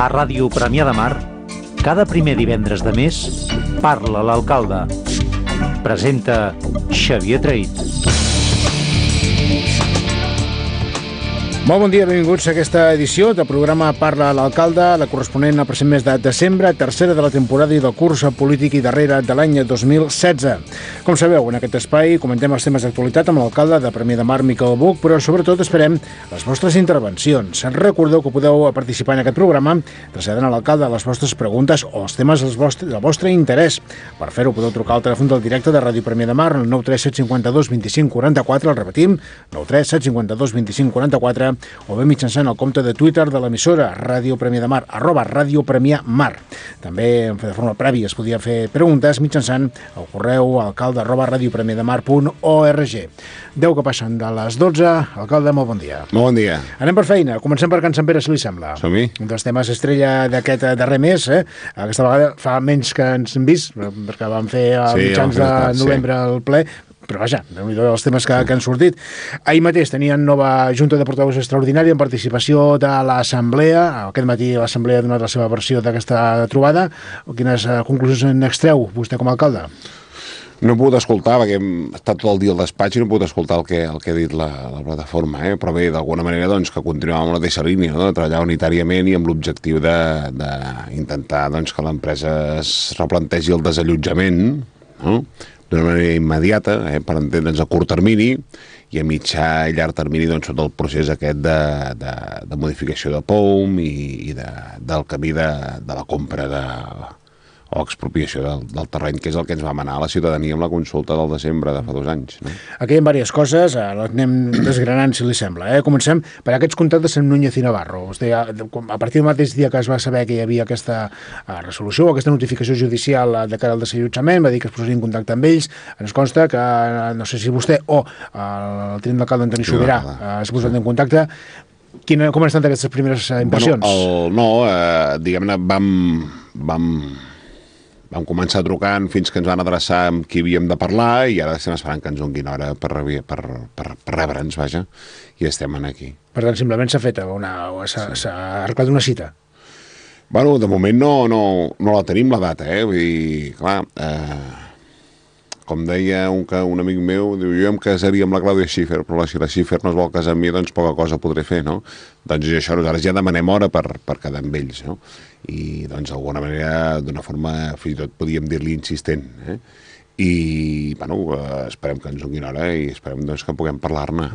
A Ràdio Premià de Mar, cada primer divendres de mes, parla l'alcalde. Presenta Xavier Traït. Molt bon dia, benvinguts a aquesta edició del programa Parla l'Alcalde, la corresponent al present mes de desembre, tercera de la temporada i del curs polític i darrera de l'any 2016. Com sabeu, en aquest espai comentem els temes d'actualitat amb l'alcalde de Premià de Mar, Miquel Buc, però sobretot esperem les vostres intervencions. Recordeu que podeu participar en aquest programa traslladant a l'alcalde les vostres preguntes o els temes del vostre, del vostre interès. Per fer-ho podeu trucar al telèfon del directe de Ràdio Premià de Mar, el 937522544, el repetim, 937522544, o bé mitjançant el compte de Twitter de l'emissora Ràdio Premià de Mar, arroba Ràdio Premià Mar. També de forma prèvia es podia fer preguntes mitjançant el correu alcalde arroba radiopremiademar.org. Deu que passen de les 12. Alcalde, molt bon dia. Molt bon dia. Anem per feina. Comencem per Can Sant Pere, si li sembla. som -hi. Un dels temes estrella d'aquest darrer mes, eh? aquesta vegada fa menys que ens hem vist, perquè vam fer a sí, mitjans de novembre sí. el ple, però vaja, déu nhi els temes que, que han sortit. Ahir mateix tenien nova Junta de Portaveus Extraordinària en participació de l'Assemblea. Aquest matí l'Assemblea ha donat la seva versió d'aquesta trobada. Quines eh, conclusions en extreu vostè com a alcalde? No he pogut escoltar, perquè hem estat tot el dia al despatx i no he pogut escoltar el que, el que ha dit la, la plataforma, eh? però bé, d'alguna manera doncs, que continuem amb la mateixa línia, no? de treballar unitàriament i amb l'objectiu d'intentar doncs, que l'empresa es replantegi el desallotjament, no? d'una manera immediata, eh, per entendre'ns a curt termini, i a mitjà i llarg termini doncs, tot el procés aquest de, de, de modificació de POUM i, i de, del camí de, de la compra de, o expropiació del, del terreny, que és el que ens va manar la ciutadania amb la consulta del desembre de fa dos anys. No? Aquí hi ha diverses coses, eh, les anem desgranant, si li sembla. Eh? Comencem per aquests contactes amb Núñez i Navarro. sigui, a partir del mateix dia que es va saber que hi havia aquesta eh, resolució o aquesta notificació judicial eh, de cara al desallotjament, va dir que es posaria en contacte amb ells, ens consta que, eh, no sé si vostè o el tinent d'alcalde Antoni Sobirà es posen en contacte, Quina, com han estat aquestes primeres impressions? Bueno, el, no, eh, diguem-ne, vam, vam vam començar trucant fins que ens van adreçar amb qui havíem de parlar i ara estem esperant que ens donin hora per, per, per, per rebre'ns, vaja, i estem aquí. Per tant, simplement s'ha fet una... s'ha sí. arreglat una cita. Bueno, de moment no, no, no la tenim, la data, eh? Vull dir, clar... Eh com deia un, que, un amic meu, diu, jo em casaria amb la Clàudia Schiffer, però si la Schiffer no es vol casar amb mi, doncs poca cosa podré fer, no? Doncs és això, nosaltres ja demanem hora per, per quedar amb ells, no? I, doncs, d'alguna manera, d'una forma, fins i tot podíem dir-li insistent, eh? i bueno, eh, esperem que ens donin hora i esperem doncs, que puguem parlar-ne.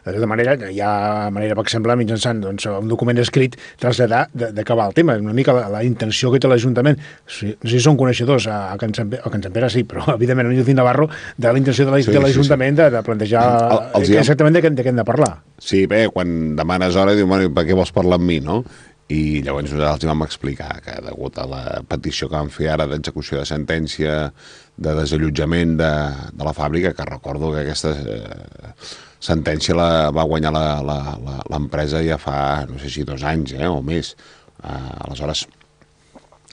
De tota manera, hi ha manera, per exemple, mitjançant doncs, un document escrit, traslladar d'acabar el tema, una mica la, la intenció que té l'Ajuntament. Si, si són coneixedors a, a Can Sempere, a Can sí, però evidentment a Nilcín Navarro, de la intenció de l'Ajuntament sí, sí, sí. de, de plantejar el, el, eh, exactament de què, de què hem de parlar. Sí, bé, quan demanes hora diu, bueno, per què vols parlar amb mi, no? i llavors nosaltres els vam explicar que degut a la petició que vam fer ara d'execució de sentència de desallotjament de, de la fàbrica, que recordo que aquesta eh, sentència la va guanyar l'empresa ja fa, no sé si dos anys eh, o més. Eh, aleshores,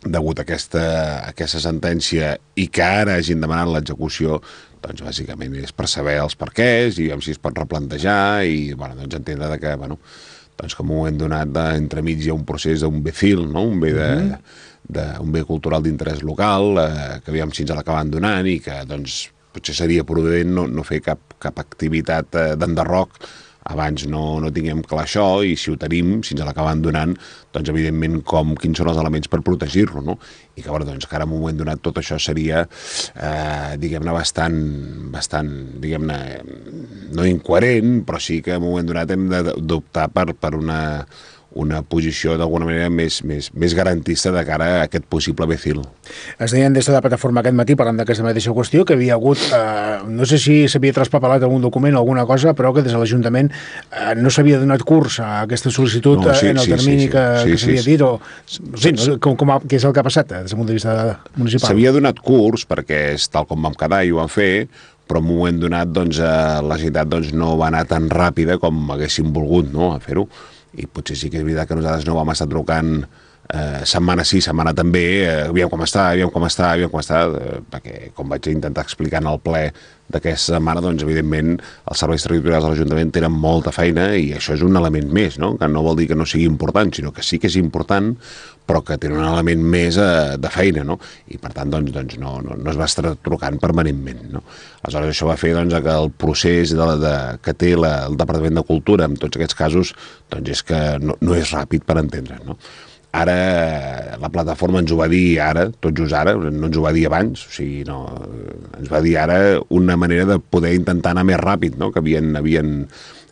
degut a aquesta, a aquesta sentència i que ara hagin demanat l'execució, doncs bàsicament és per saber els perquès i si es pot replantejar i bueno, doncs entendre que, bueno, doncs com ho hem donat d'entremig hi ha un procés d'un befil, no? un bé de... Mm -hmm d'un bé cultural d'interès local eh, que aviam si ens l'acaben donant i que doncs, potser seria prudent no, no fer cap, cap activitat eh, d'enderroc abans no, no tinguem clar això i si ho tenim, si ens l'acaben donant, doncs evidentment com, quins són els elements per protegir-lo, no? I que, bueno, doncs, que ara en un moment donat tot això seria, eh, diguem-ne, bastant, bastant diguem-ne, no incoherent, però sí que en un moment donat hem d'optar per, per una una posició d'alguna manera més, més, més garantista de cara a aquest possible becil. Es deien des de la plataforma aquest matí, parlant d'aquesta mateixa qüestió, que havia hagut, eh, no sé si s'havia traspapelat algun document o alguna cosa, però que des de l'Ajuntament eh, no s'havia donat curs a aquesta sol·licitud no, sí, eh, en el sí, termini sí, sí, que, s'havia sí, sí. dit, o, sí, no, com, com, que és el que ha passat eh, des del punt de vista municipal. S'havia donat curs, perquè és tal com vam quedar i ho vam fer, però en un moment donat doncs, eh, la ciutat doncs, no va anar tan ràpida com haguéssim volgut no, a fer-ho i potser sí que és veritat que nosaltres no vam estar trucant eh, setmana sí, setmana també, eh, aviam com està, aviam com està, aviam com està, eh, perquè com vaig intentar explicar en el ple d'aquesta setmana, doncs evidentment els serveis territorials de l'Ajuntament tenen molta feina i això és un element més, no? que no vol dir que no sigui important, sinó que sí que és important, però que tenen un element més eh, de feina, no? i per tant doncs, doncs no, no, no es va estar trucant permanentment. No? Aleshores això va fer doncs, que el procés de la, de, que té la, el Departament de Cultura en tots aquests casos doncs és que no, no és ràpid per entendre. No? Ara, la plataforma ens ho va dir ara, tot just ara, no ens ho va dir abans, o sigui, no, ens va dir ara una manera de poder intentar anar més ràpid, no? que havien, havien,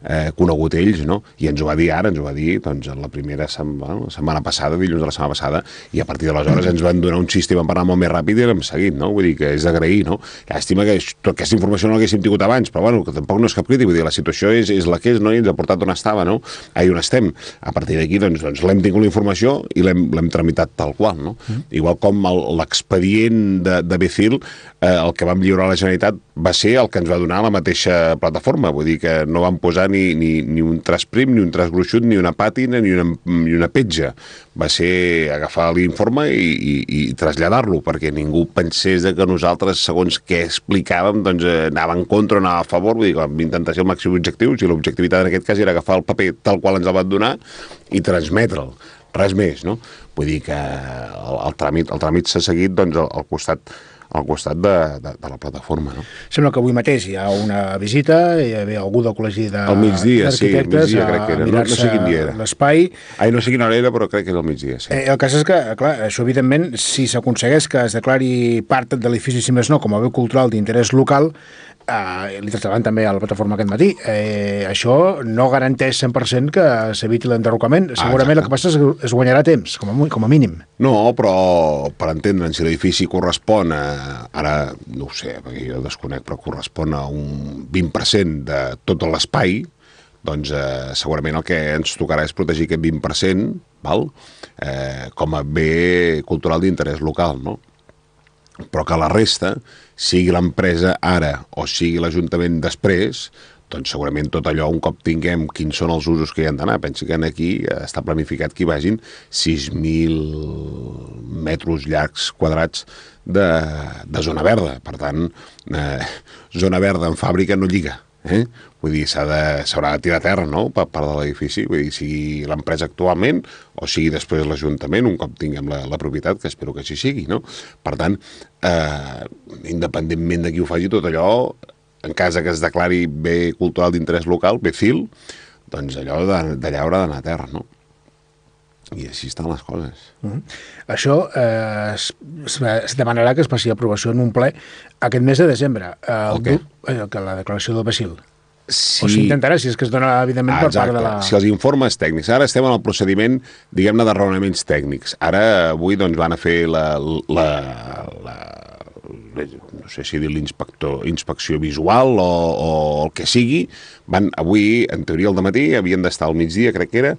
eh, conegut ells, no? I ens ho va dir ara, ens ho va dir doncs, la primera setmana, la setmana passada, dilluns de la setmana passada, i a partir d'aleshores ens van donar un xiste per parlar molt més ràpid i l'hem seguit, no? Vull dir que és d'agrair, no? Llàstima que tota aquesta informació no l'haguéssim tingut abans, però bueno, que tampoc no és cap crític, vull dir, la situació és, és la que és, no? I ens ha portat on estava, no? Ahir on estem. A partir d'aquí, doncs, doncs l'hem tingut la informació i l'hem tramitat tal qual, no? Mm. Igual com l'expedient de, de Becil, eh, el que vam lliurar a la Generalitat va ser el que ens va donar la mateixa plataforma, vull dir que no vam posar ni, ni, ni un traç prim, ni un traç gruixut, ni una pàtina, ni una, ni una petja. Va ser agafar l'informe i, i, i traslladar-lo, perquè ningú pensés que nosaltres, segons què explicàvem, doncs eh, anava en contra o anava a favor. Vull dir, vam intentar ser el màxim objectiu, i l'objectivitat en aquest cas era agafar el paper tal qual ens el van donar i transmetre'l res més, no? Vull dir que el, el tràmit s'ha seguit doncs, al, al costat al costat de, de, de la plataforma. No? Sembla que avui mateix hi ha una visita, hi havia algú del col·legi de... Al migdia, sí, a, a crec que era. No, no sé quin dia era. L'espai... Ai, no sé quina hora era, però crec que era al migdia, sí. Eh, el cas és que, clar, això evidentment, si s'aconsegueix que es declari part de l'edifici, si més no, com a veu cultural d'interès local, eh, li tractaven també a la plataforma aquest matí, eh, això no garanteix 100% que s'eviti l'enderrocament. Ah, segurament ah, el que passa és que es guanyarà temps, com a, com a mínim. No, però per entendre'n, si l'edifici correspon a, ara, no ho sé, perquè jo desconec, però correspon a un 20% de tot l'espai, doncs eh, segurament el que ens tocarà és protegir aquest 20%, val? Eh, com a bé cultural d'interès local, no? Però que la resta sigui l'empresa ara o sigui l'Ajuntament després, doncs segurament tot allò, un cop tinguem quins són els usos que hi han d'anar, pensi que aquí està planificat que hi vagin 6.000 metres llargs quadrats de, de zona verda. Per tant, eh, zona verda en fàbrica no lliga. Eh? Vull dir, s'haurà de, de tirar a terra no? per part de l'edifici, vull dir, sigui l'empresa actualment o sigui després l'Ajuntament, un cop tinguem la, la propietat, que espero que així sigui. No? Per tant, eh, independentment de qui ho faci, tot allò, en cas que es declari bé cultural d'interès local, bé fil, doncs allò d'allà haurà d'anar a terra, no? I així estan les coses. Uh mm-hmm. -huh. Això eh, es, es demanarà que es passi aprovació en un ple aquest mes de desembre. Eh, el, el eh, què? El, que la declaració del Basil. Sí. O s'intentarà, si és que es dona, evidentment, ah, per part de la... Si els informes tècnics. Ara estem en el procediment, diguem-ne, de raonaments tècnics. Ara, avui, doncs, van a fer la, la, la, no sé si dir l'inspector, inspecció visual o, o el que sigui, van avui, en teoria, al matí havien d'estar al migdia, crec que era,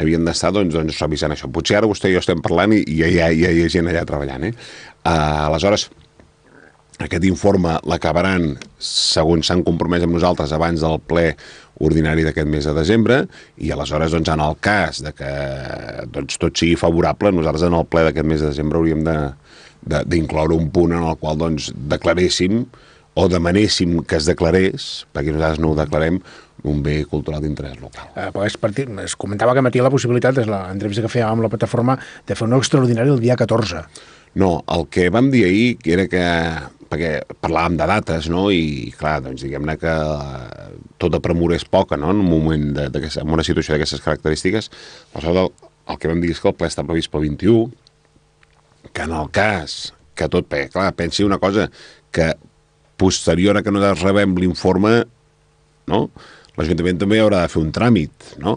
havien d'estar, doncs, doncs, revisant això. Potser ara vostè i jo estem parlant i, i, hi, ha, hi, ha, hi ha gent allà treballant, eh? Uh, aleshores, aquest informe l'acabaran, segons s'han compromès amb nosaltres, abans del ple ordinari d'aquest mes de desembre i aleshores, doncs, en el cas de que doncs, tot sigui favorable, nosaltres en el ple d'aquest mes de desembre hauríem de, d'incloure un punt en el qual doncs, declaréssim o demanéssim que es declarés, perquè nosaltres no ho declarem, un bé cultural d'interès local. Eh, però és partit, es comentava que matia la possibilitat, és l'entrevista que fèiem amb la plataforma, de fer un extraordinari el dia 14. No, el que vam dir ahir era que perquè parlàvem de dates, no? I, clar, doncs diguem-ne que tota premura és poca, no?, en un moment, de, de, en una situació d'aquestes característiques. Aleshores, el, el que vam dir és que el ple està previst pel 21, que en el cas que tot, perquè clar, pensi una cosa, que posterior a que no rebem l'informe, no? l'Ajuntament també haurà de fer un tràmit, no?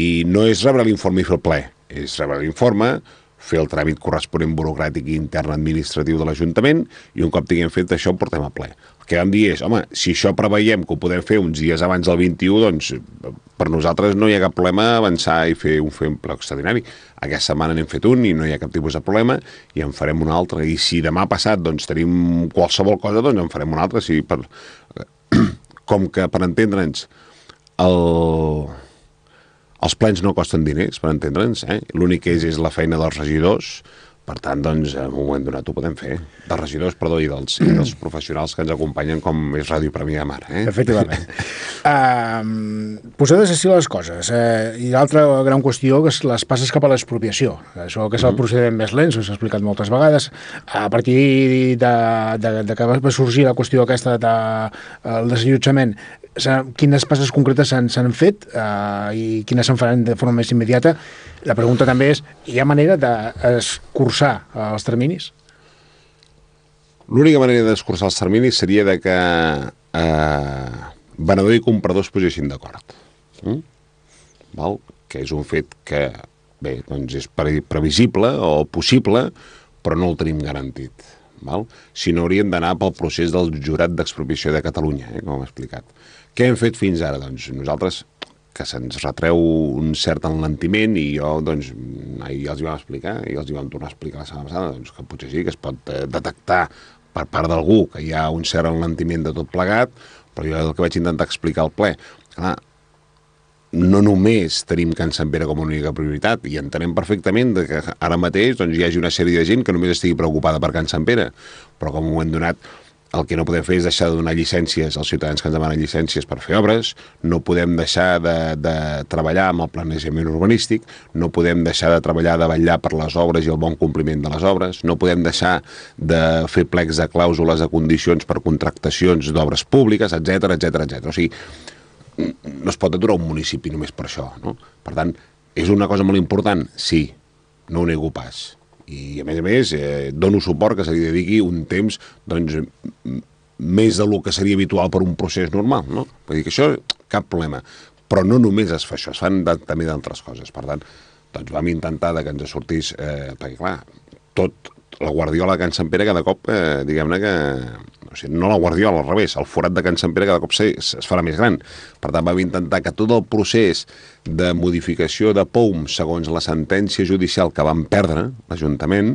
I no és rebre l'informe i fer el ple, és rebre l'informe, fer el tràmit corresponent burocràtic i intern administratiu de l'Ajuntament i un cop tinguem fet això ho portem a ple. El que vam dir és, home, si això preveiem que ho podem fer uns dies abans del 21, doncs per nosaltres no hi ha cap problema avançar i fer un, fer un ple extraordinari. Aquesta setmana n'hem fet un i no hi ha cap tipus de problema i en farem un altre. I si demà passat doncs, tenim qualsevol cosa, doncs en farem un altre. Si per... Com que, per entendre'ns, el els plens no costen diners, per entendre'ns, eh? l'únic que és és la feina dels regidors, per tant, doncs, en un moment donat ho podem fer. De regidors, perdó, i dels, i dels professionals que ens acompanyen com és Ràdio Premià de Mar. Eh? Efectivament. uh, posades així les coses. Uh, I l'altra gran qüestió que és les passes cap a l'expropiació. Això que és el uh mhm. -huh. procediment més lent, s'ha explicat moltes vegades. A partir de, de, de que va sorgir la qüestió aquesta del de, de, eh, desallotjament, quines passes concretes s'han fet uh, i quines se'n faran de forma més immediata la pregunta també és, hi ha manera d'escurçar els terminis? L'única manera d'escurçar els terminis seria de que eh, venedor i comprador es posessin d'acord. Mm? Val? Que és un fet que bé, doncs és previsible o possible, però no el tenim garantit. Val? Si no, hauríem d'anar pel procés del jurat d'expropiació de Catalunya, eh, com hem explicat. Què hem fet fins ara? Doncs nosaltres que se'ns retreu un cert enlentiment i jo, doncs, ahir ja els hi vam explicar i els hi vam tornar a explicar la setmana passada doncs, que potser sí que es pot eh, detectar per part d'algú que hi ha un cert enlentiment de tot plegat, però jo el que vaig intentar explicar al ple, clar, no només tenim Can Sant Pere com a única prioritat, i entenem perfectament que ara mateix doncs, hi hagi una sèrie de gent que només estigui preocupada per Can Sant Pere, però com ho hem donat el que no podem fer és deixar de donar llicències als ciutadans que ens demanen llicències per fer obres, no podem deixar de, de treballar amb el planejament urbanístic, no podem deixar de treballar, de vetllar per les obres i el bon compliment de les obres, no podem deixar de fer plecs de clàusules de condicions per contractacions d'obres públiques, etc etc etc. O sigui, no es pot aturar un municipi només per això, no? Per tant, és una cosa molt important? Sí, no ho nego pas i a més a més eh, dono suport que se li dediqui un temps doncs, més de lo que seria habitual per un procés normal, no? Vull dir que això, cap problema. Però no només es fa això, es fan de, també d'altres coses. Per tant, doncs vam intentar de que ens sortís, eh, perquè clar, tot la Guardiola de Can Sant Pere cada cop, eh, diguem-ne que... O sigui, no la Guardiola, al revés, el forat de Can Sant Pere cada cop se, es farà més gran. Per tant, vam intentar que tot el procés de modificació de POUM, segons la sentència judicial que van perdre l'Ajuntament,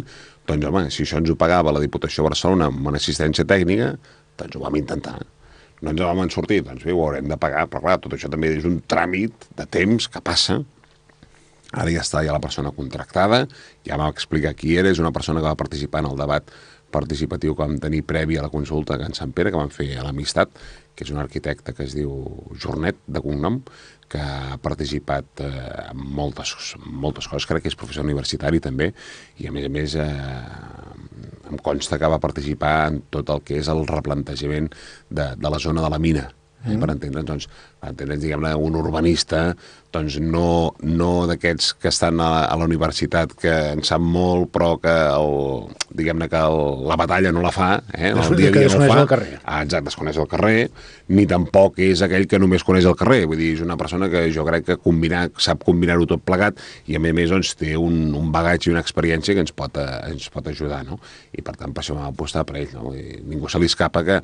doncs, home, si això ens ho pagava la Diputació de Barcelona amb una assistència tècnica, doncs ho vam intentar no ens en vam sortir, doncs bé, ho haurem de pagar, però clar, tot això també és un tràmit de temps que passa, Ara ja està ja la persona contractada, ja va explicar qui era, és una persona que va participar en el debat participatiu que vam tenir previ a la consulta de Can Sant Pere, que vam fer a l'Amistat, que és un arquitecte que es diu Jornet, de cognom, que ha participat eh, en moltes, moltes coses, crec que és professor universitari també, i a més a més eh, em consta que va participar en tot el que és el replantejament de, de la zona de la mina, Mm. -hmm. per entendre'ns, doncs, entendre'ns, diguem-ne, un urbanista, doncs no, no d'aquests que estan a, a la universitat que en sap molt, però que el, diguem-ne que el, la batalla no la fa, eh? el dia a dia no la fa. El carrer. Ah, exacte, es coneix el carrer, ni tampoc és aquell que només coneix el carrer, vull dir, és una persona que jo crec que combinar, sap combinar-ho tot plegat i a més a més doncs, té un, un bagatge i una experiència que ens pot, eh, ens pot ajudar, no? I per tant, per això vam apostar per ell, no? I ningú se li escapa que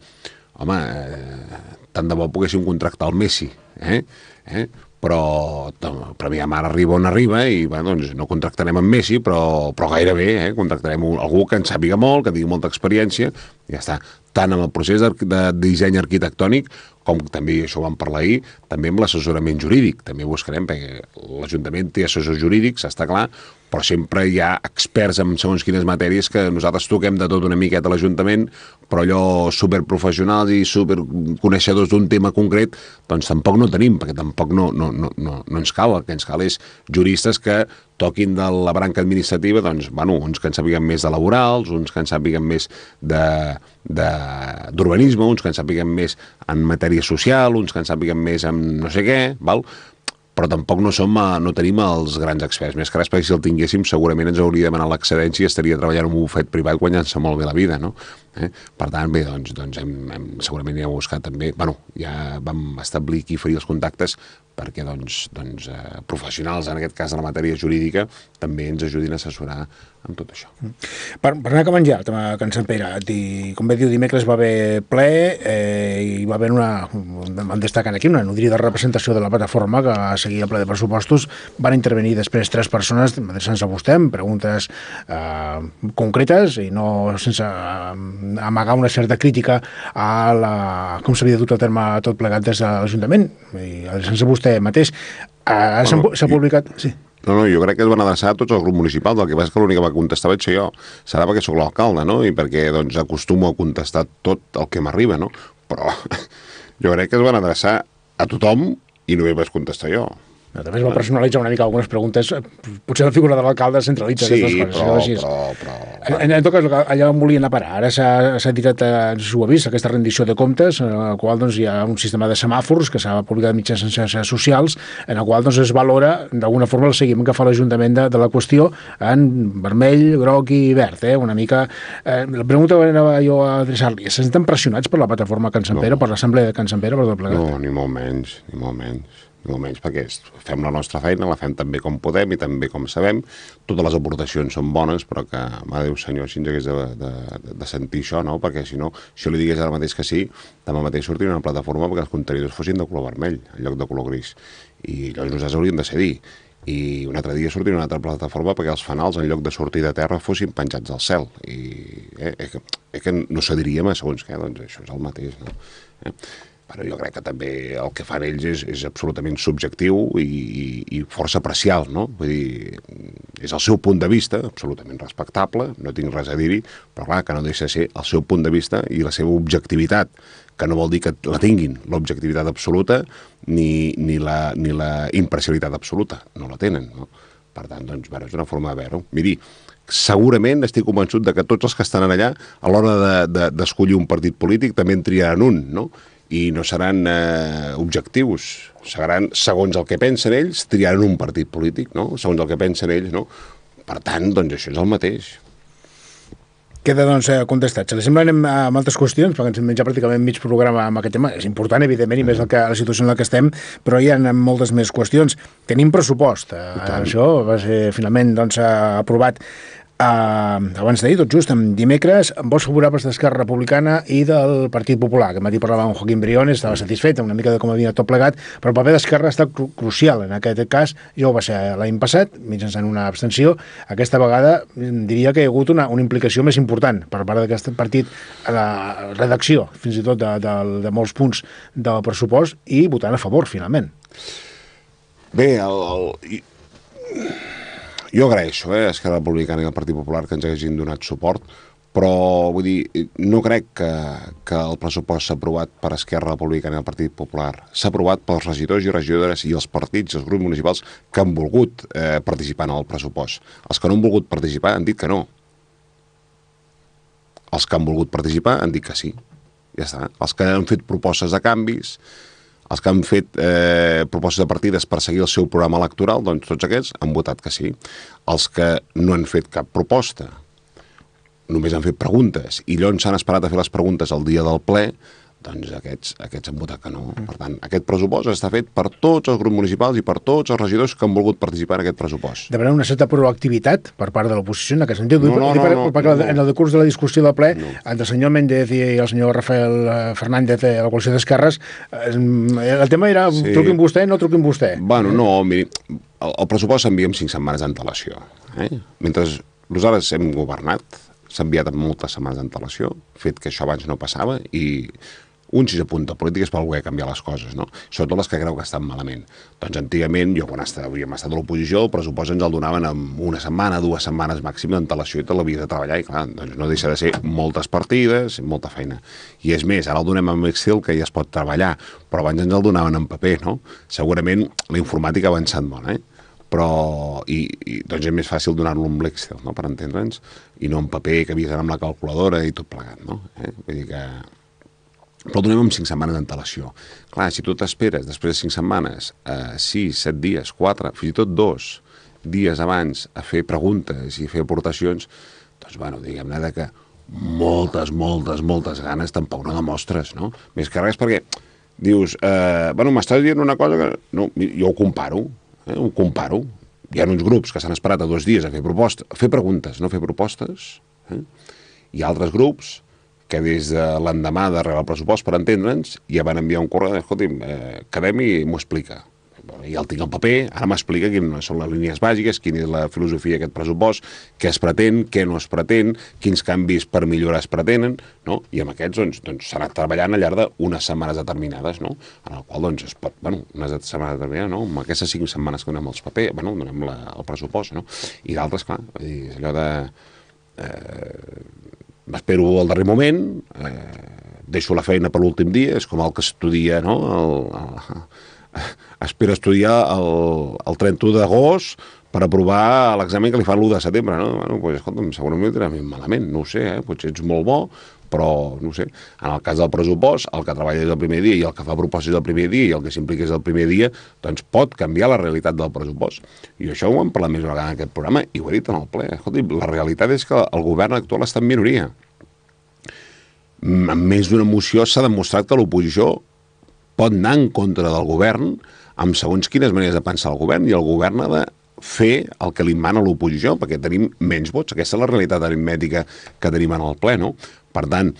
home, eh, tant de bo poguéssim contractar el Messi, eh? eh? però doncs, Premià Mar arriba on arriba i bueno, doncs, no contractarem amb Messi, però, però gairebé eh? contractarem algú que en sàpiga molt, que tingui molta experiència, i ja està. Tant amb el procés de, de disseny arquitectònic, com també això ho vam parlar ahir, també amb l'assessorament jurídic. També buscarem, perquè l'Ajuntament té assessors jurídics, està clar, però sempre hi ha experts en segons quines matèries que nosaltres toquem de tot una miqueta a l'Ajuntament, però allò superprofessionals i superconeixedors d'un tema concret, doncs tampoc no tenim, perquè tampoc no, no, no, no, no ens cal. El que ens cal és juristes que toquin de la branca administrativa, doncs, bueno, uns que en sàpiguen més de laborals, uns que en sàpiguen més d'urbanisme, uns que en sàpiguen més en matèria social, uns que en sàpiguen més en no sé què, val? però tampoc no, som, eh, no tenim els grans experts. Més que res, perquè si el tinguéssim segurament ens hauria demanat l'excedència i estaria treballant en un bufet privat guanyant-se molt bé la vida, no? Eh? Per tant, bé, doncs, doncs hem, hem, segurament ja hem buscat també, bueno, ja vam establir qui faria els contactes perquè doncs, doncs, eh, professionals, en aquest cas de la matèria jurídica, també ens ajudin a assessorar amb tot això. Per, per anar acabant ja el tema de Can Sant Pere, di, com bé diu, dimecres va haver ple eh, i va haver una, van destacant aquí, una nodrida representació de la plataforma que seguia seguir el ple de pressupostos van intervenir després tres persones adreçant a vostè amb preguntes eh, concretes i no sense eh, amagar una certa crítica a la, com s'havia dut a terme tot plegat des de l'Ajuntament i adreçant-se a vostè mateix. Eh, s'ha bueno, publicat... Sí. No, no, jo crec que es van adreçar a tots els grups municipals, el que passa és que l'únic que va contestar vaig ser jo. Serà perquè sóc l'alcalde, no? I perquè doncs, acostumo a contestar tot el que m'arriba, no? Però jo crec que es van adreçar a tothom i no hi vaig contestar jo. No, també va personalitzar una mica algunes preguntes. Eh, potser la figura de l'alcalde centralitza sí, aquestes coses. Sí, però... però, però... En, en tot cas, allà on volien anar a parar. Ara s'ha tirat eh, a vist, aquesta rendició de comptes, en la qual doncs, hi ha un sistema de semàfors que s'ha publicat mitjançant xarxes socials, en el qual doncs, es valora d'alguna forma el seguiment que fa l'Ajuntament de, de la qüestió en vermell, groc i verd. Eh? Una mica... Eh, la pregunta que anava jo a adreçar-li, se senten pressionats per la plataforma Can Sant Pere, no. per l'assemblea de Can Sant Pere, per tot plegat? No, ni molt menys, ni molt menys i almenys perquè fem la nostra feina, la fem també com podem i també com sabem. Totes les aportacions són bones, però que, mare Déu senyor, si ens hagués de, de, de sentir això, no? perquè si no, si jo li digués ara mateix que sí, demà mateix sortiria una plataforma perquè els contenidors fossin de color vermell, en lloc de color gris. I llavors nosaltres hauríem de cedir i un altre dia sortir una altra plataforma perquè els fanals en lloc de sortir de terra fossin penjats al cel i eh, eh, que, és que no cediríem a segons què, doncs això és el mateix no? eh? però jo crec que també el que fan ells és, és absolutament subjectiu i, i, i força parcial, no? Vull dir, és el seu punt de vista, absolutament respectable, no tinc res a dir-hi, però clar, que no deixa de ser el seu punt de vista i la seva objectivitat, que no vol dir que la tinguin, l'objectivitat absoluta, ni, ni, la, ni la imparcialitat absoluta, no la tenen, no? Per tant, doncs, bueno, és una forma de veure-ho. Miri, segurament estic convençut de que tots els que estan allà, a l'hora d'escollir de, de, un partit polític, també en triaran un, no? i no seran eh, objectius, seran segons el que pensen ells, triaran un partit polític, no? segons el que pensen ells. No? Per tant, doncs això és el mateix. Queda, doncs, eh, contestat. Se li sembla anem amb altres qüestions, perquè ens hem menjat pràcticament mig programa amb aquest tema. És important, evidentment, i més el que, la situació en la que estem, però hi ha moltes més qüestions. Tenim pressupost. Eh, això va ser finalment doncs, eh, aprovat Uh, abans d'ahir, tot just, en dimecres, amb vots favorables d'Esquerra Republicana i del Partit Popular. Aquest matí parlava amb Joaquim Briones, estava satisfet una mica de com havia tot plegat, però el paper d'Esquerra ha estat cru crucial en aquest cas. Jo ho va ser l'any passat, mitjançant una abstenció. Aquesta vegada diria que hi ha hagut una, una implicació més important per part d'aquest partit, la redacció, fins i tot, de, de, de molts punts del pressupost i votant a favor, finalment. Bé, el... el jo agraeixo eh, a Esquerra Republicana i al Partit Popular que ens hagin donat suport, però vull dir, no crec que, que el pressupost s'ha aprovat per Esquerra Republicana i el Partit Popular. S'ha aprovat pels regidors i regidores i els partits, els grups municipals que han volgut eh, participar en el pressupost. Els que no han volgut participar han dit que no. Els que han volgut participar han dit que sí. Ja està. Els que han fet propostes de canvis, els que han fet eh, propostes de partides per seguir el seu programa electoral, doncs tots aquests han votat que sí. Els que no han fet cap proposta, només han fet preguntes, i llavors s'han esperat a fer les preguntes el dia del ple, doncs aquests, aquests han votat que no. Mm. Per tant, aquest pressupost està fet per tots els grups municipals i per tots els regidors que han volgut participar en aquest pressupost. Demanem una certa proactivitat per part de l'oposició en aquest sentit. No, no, no, per, no, perquè no, en el decurs de la discussió del ple, no. entre el senyor Méndez i el senyor Rafael eh, Fernández eh, de la coalició d'Esquerres, eh, el tema era sí. truquin vostè, no truquin vostè. Bueno, no, miri, el, el pressupost s'envia amb cinc setmanes d'antelació. Eh? Mentre nosaltres hem governat, s'ha enviat amb moltes setmanes d'antelació, fet que això abans no passava, i un si s'apunta a polítiques per voler canviar les coses, no? sobretot les que creu que estan malament. Doncs antigament, jo quan estava, havíem estat a l'oposició, el pressupost ens el donaven amb una setmana, dues setmanes màxim d'antelació i te l'havies de treballar i clar, doncs no deixa de ser moltes partides, molta feina. I és més, ara el donem amb Excel que ja es pot treballar, però abans ens el donaven en paper, no? Segurament la informàtica ha avançat molt, eh? però i, i doncs és més fàcil donar-lo amb l'Excel, no? per entendre'ns, i no en paper que havies d'anar amb la calculadora i tot plegat, no? Eh? Vull dir que però donem amb 5 setmanes d'antelació. Clar, si tu t'esperes després de 5 setmanes, eh, 6, 7 dies, 4, fins i tot 2 dies abans a fer preguntes i fer aportacions, doncs, bueno, diguem-ne que moltes, moltes, moltes ganes tampoc no demostres, no? Més que res perquè dius, eh, bueno, m'estàs dient una cosa que... No, jo ho comparo, eh, ho comparo. Hi ha uns grups que s'han esperat a dos dies a fer propostes, a fer preguntes, no a fer propostes, eh? i altres grups que des de l'endemà d'arribar el pressupost, per entendre'ns, ja van enviar un correu, escolti'm, eh, quedem i m'ho explica. Bueno, ja el tinc al paper, ara m'explica quines són les línies bàsiques, quina és la filosofia d'aquest pressupost, què es pretén, què no es pretén, quins canvis per millorar es pretenen, no? i amb aquests s'ha doncs, doncs, anat treballant al llarg d'unes setmanes determinades, no? en el qual doncs, es pot, bueno, unes setmanes determinades, no? amb aquestes cinc setmanes que donem els papers, bueno, donem la, el pressupost, no? i d'altres, clar, és allò de... Eh, M'espero al darrer moment, eh, deixo la feina per l'últim dia, és com el que estudia, no? El, el, espera estudiar el, el 31 d'agost per aprovar l'examen que li fan l'1 de setembre, no? Bueno, pues, doncs, escolta'm, segurament ho tindrà malament, no ho sé, eh? potser ets molt bo, però, no sé, en el cas del pressupost, el que treballa des del primer dia i el que fa propostes del primer dia i el que s'implica des del primer dia, doncs pot canviar la realitat del pressupost. I això ho hem parlat més vegada en aquest programa i ho he dit en el ple. Escolti, la realitat és que el govern actual està en minoria. En més d'una moció s'ha demostrat que l'oposició pot anar en contra del govern amb segons quines maneres de pensar el govern i el govern ha de fer el que li mana l'oposició, perquè tenim menys vots. Aquesta és la realitat aritmètica que tenim en el ple, no? Per tant,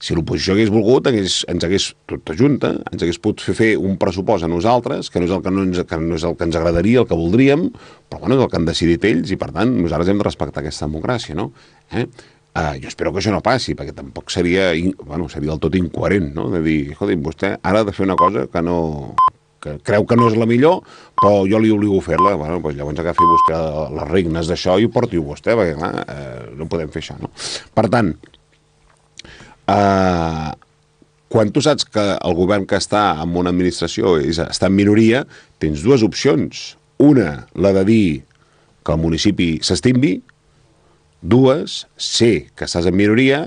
si l'oposició hagués volgut, hagués, ens hagués, tota junta, ens hagués pogut fer fer un pressupost a nosaltres, que no és el que, no ens, que no és el que ens agradaria, el que voldríem, però bueno, és el que han decidit ells i, per tant, nosaltres hem de respectar aquesta democràcia, no? Eh? Uh, jo espero que això no passi, perquè tampoc seria, bueno, seria del tot incoherent, no? De dir, escolta, vostè ara ha de fer una cosa que no, que creu que no és la millor, però jo li obligo a fer-la, bueno, doncs llavors agafi vostè les regnes d'això i ho porti vostè, perquè clar, eh, no podem fer això. No? Per tant, eh, quan tu saps que el govern que està en una administració és, està en minoria, tens dues opcions. Una, la de dir que el municipi s'estimbi, dues, ser que estàs en minoria,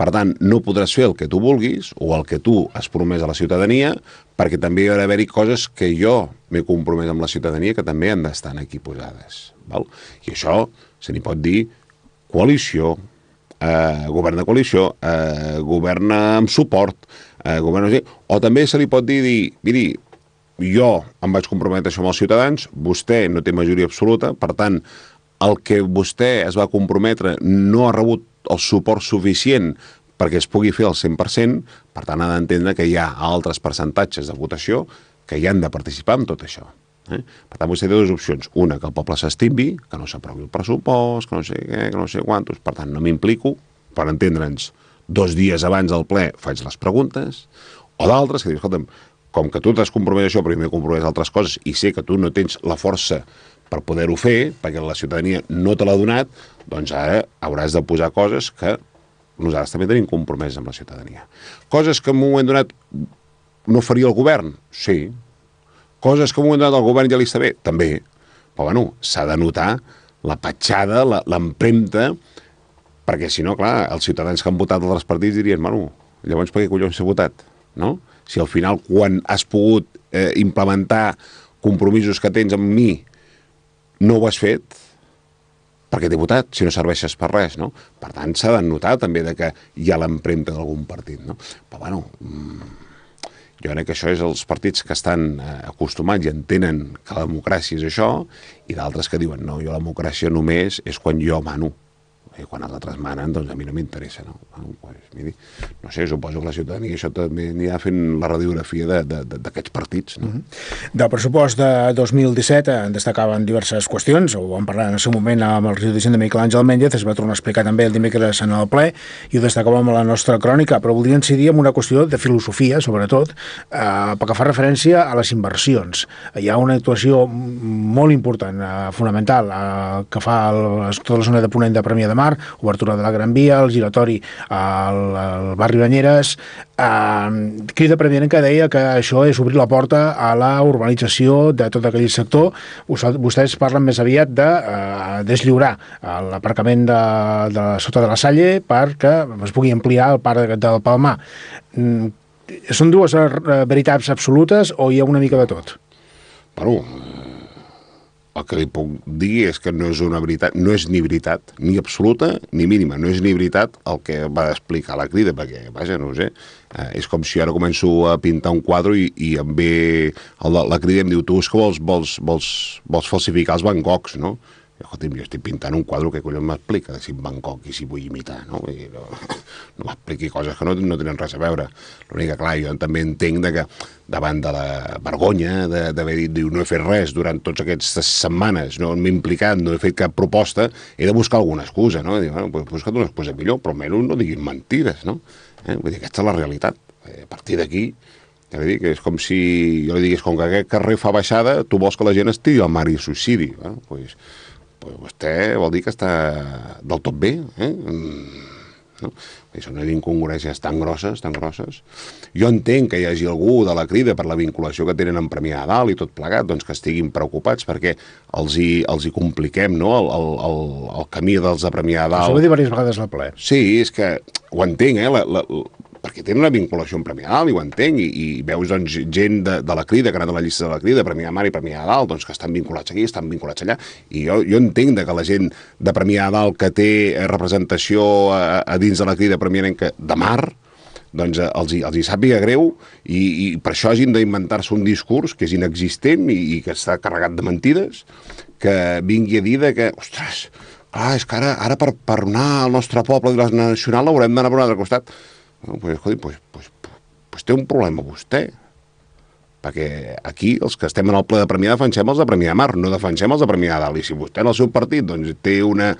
per tant, no podràs fer el que tu vulguis o el que tu has promès a la ciutadania, perquè també hi haurà d'haver-hi coses que jo m'he compromès amb la ciutadania que també han d'estar aquí posades. Val? I això se n'hi pot dir coalició, eh, govern de coalició, eh, govern amb suport, eh, govern... o també se li pot dir, dir miri, jo em vaig comprometre això amb els ciutadans, vostè no té majoria absoluta, per tant, el que vostè es va comprometre no ha rebut el suport suficient perquè es pugui fer al 100%, per tant ha d'entendre que hi ha altres percentatges de votació que hi han de participar en tot això. Eh? Per tant, vostè té dues opcions. Una, que el poble s'estimbi, que no s'aprovi el pressupost, que no sé què, que no sé quantos. Per tant, no m'implico. Per entendre'ns, dos dies abans del ple faig les preguntes. O d'altres que dius, escolta'm, com que tu t'has compromès això, però jo m'he compromès altres coses i sé que tu no tens la força per poder-ho fer, perquè la ciutadania no te l'ha donat, doncs ara hauràs de posar coses que nosaltres també tenim compromès amb la ciutadania. Coses que en un moment donat no faria el govern? Sí. Coses que en un moment donat el govern ja li està bé? També. Però, bueno, s'ha de notar la petjada, l'empremta, perquè, si no, clar, els ciutadans que han votat altres partits dirien, bueno, llavors per què collons s'ha votat? No? Si al final, quan has pogut eh, implementar compromisos que tens amb mi no ho has fet perquè t'he votat, si no serveixes per res, no? Per tant, s'ha de notar també de que hi ha l'empremta d'algun partit, no? Però, bueno, mm, jo crec que això és els partits que estan eh, acostumats i entenen que la democràcia és això, i d'altres que diuen, no, jo la democràcia només és quan jo mano. I eh, quan els altres manen, doncs a mi no m'interessa, no? Bueno, pues, miri, no sé, suposo que la ciutadania això també anirà fent la radiografia d'aquests partits, no? Mm -hmm. Del pressupost de 2017 eh, en destacaven diverses qüestions, ho vam parlar en el seu moment amb el regidor de Miquel Àngel Méndez, es va tornar a explicar també el dimecres en el ple, i ho destacàvem a la nostra crònica, però voldria incidir en una qüestió de filosofia, sobretot, eh, perquè que fa referència a les inversions. Hi ha una actuació molt important, eh, fonamental, eh, que fa el, tota la zona de Ponent de Premià de Mar, Mar, obertura de la Gran Via, el giratori al, al barri Banyeres, eh, crida que deia que això és obrir la porta a la urbanització de tot aquell sector. vostès parlen més aviat de eh, deslliurar eh, l'aparcament de, de la sota de la Salle perquè es pugui ampliar el parc del Palmar. Mm, són dues eh, eh, veritats absolutes o hi ha una mica de tot? Bueno, el que li puc dir és que no és una veritat, no és ni veritat, ni absoluta ni mínima, no és ni veritat el que va explicar la crida, perquè, vaja, no ho sé, eh, és com si ara començo a pintar un quadre i, i em ve el, la crida em diu, tu és que vols, vols, vols, vols falsificar els Van Goghs, no? Joder, jo estic pintant un quadre que collons m'explica si Bangkok i si vull imitar, no? Vull no, no m'expliqui coses que no, no tenen res a veure. L'únic que, clar, jo també entenc de que davant de la vergonya d'haver dit, diu, no he fet res durant totes aquestes setmanes, no m'he implicat, no he fet cap proposta, he de buscar alguna excusa, no? Dic, bueno, pues busca't una excusa millor, però almenys no diguin mentides, no? Eh? Vull dir, aquesta és la realitat. Eh, a partir d'aquí, ja li dic, és com si jo li digués, com que aquest carrer fa baixada, tu vols que la gent estigui al mar i suïcidi. Bueno, pues, doncs, vostè vol dir que està del tot bé, eh? Mm, no? Són unes incongruències tan grosses, tan grosses. Jo entenc que hi hagi algú de la crida per la vinculació que tenen amb Premià a Dalt i tot plegat, doncs que estiguin preocupats perquè els hi, els hi compliquem no? el, el, el, el camí dels de Premià a Dalt. Això ho he dit diverses vegades la ple. Sí, és que ho entenc, eh? La, la, perquè tenen una vinculació amb Premià Dalt, i ho entenc, i, i veus doncs, gent de, de la crida, que ha anat a la llista de la crida, Premià Mar i Premià Dalt, doncs, que estan vinculats aquí, estan vinculats allà, i jo, jo entenc de que la gent de Premià Dalt que té eh, representació a, eh, a dins de la crida que de mar, doncs eh, els, els hi sàpiga greu i, i per això hagin d'inventar-se un discurs que és inexistent i, i que està carregat de mentides, que vingui a dir de que, ostres, clar, és que ara, ara per, per anar al nostre poble i la nacional haurem d'anar per un altre costat no? Pues, escolti, pues, pues, pues, té un problema vostè, perquè aquí els que estem en el ple de Premià defensem els de Premià de Mar, no defensem els de Premià de Dalt. I si vostè en el seu partit doncs, té una,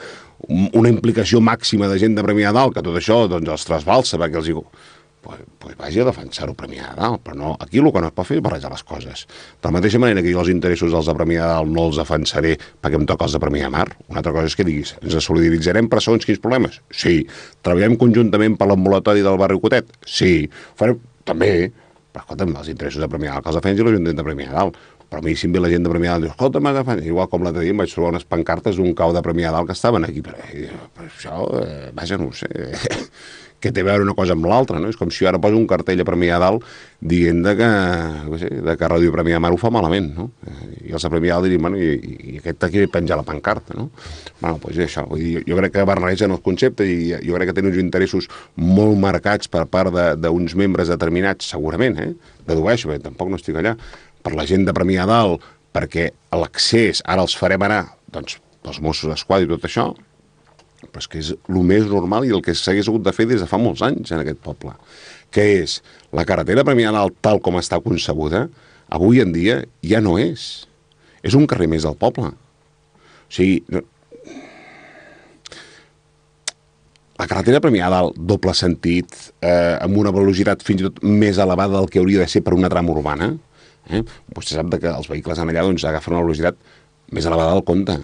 una implicació màxima de gent de Premià de Dalt, que tot això doncs, els trasbalsa, perquè els digo... Hi pues, pues vagi a defensar-ho Premià de Dalt, però no, aquí el que no es pot fer és barrejar les coses. De la mateixa manera que jo els interessos dels de Premià de Dalt no els defensaré perquè em toca els de Premià Mar, una altra cosa és que diguis, ens solidaritzarem per segons quins problemes? Sí. Treballem conjuntament per l'ambulatori del barri Cotet? Sí. Farem... També. Però escolta'm, els interessos de Premià de Dalt que els defensi l'Ajuntament de Premià de Dalt. Però a mi si em ve la gent de Premià de Dalt, escolta, m'ha agafat. Igual com l'altre dia em vaig trobar unes pancartes d'un cau de Premià de Dalt que estaven aquí. Però, eh, però això, eh, vaja, no ho sé. que té a veure una cosa amb l'altra, no? És com si jo ara poso un cartell a Premià Dalt dient de que, no sé, de que Ràdio Premià Mar ho fa malament, no? Eh, I els de Premià Dalt dirien, bueno, i, i aquest aquí penjar la pancarta, no? Bueno, doncs és això. Vull dir, jo, crec que barregen els conceptes i jo crec que tenen uns interessos molt marcats per part d'uns membres determinats, segurament, eh? Dedueixo, perquè eh? tampoc no estic allà, per la gent de Premià Dalt, perquè l'accés ara els farem anar, doncs, dels Mossos d'Esquadra i tot això, però és que és el més normal i el que s'hagués hagut de fer des de fa molts anys en aquest poble, que és la carretera Premià Dalt tal com està concebuda, avui en dia ja no és. És un carrer més del poble. O sigui, no... la carretera Premià al doble sentit, eh, amb una velocitat fins i tot més elevada del que hauria de ser per una trama urbana, eh? vostè sap que els vehicles en allà doncs, agafen una velocitat més elevada del compte.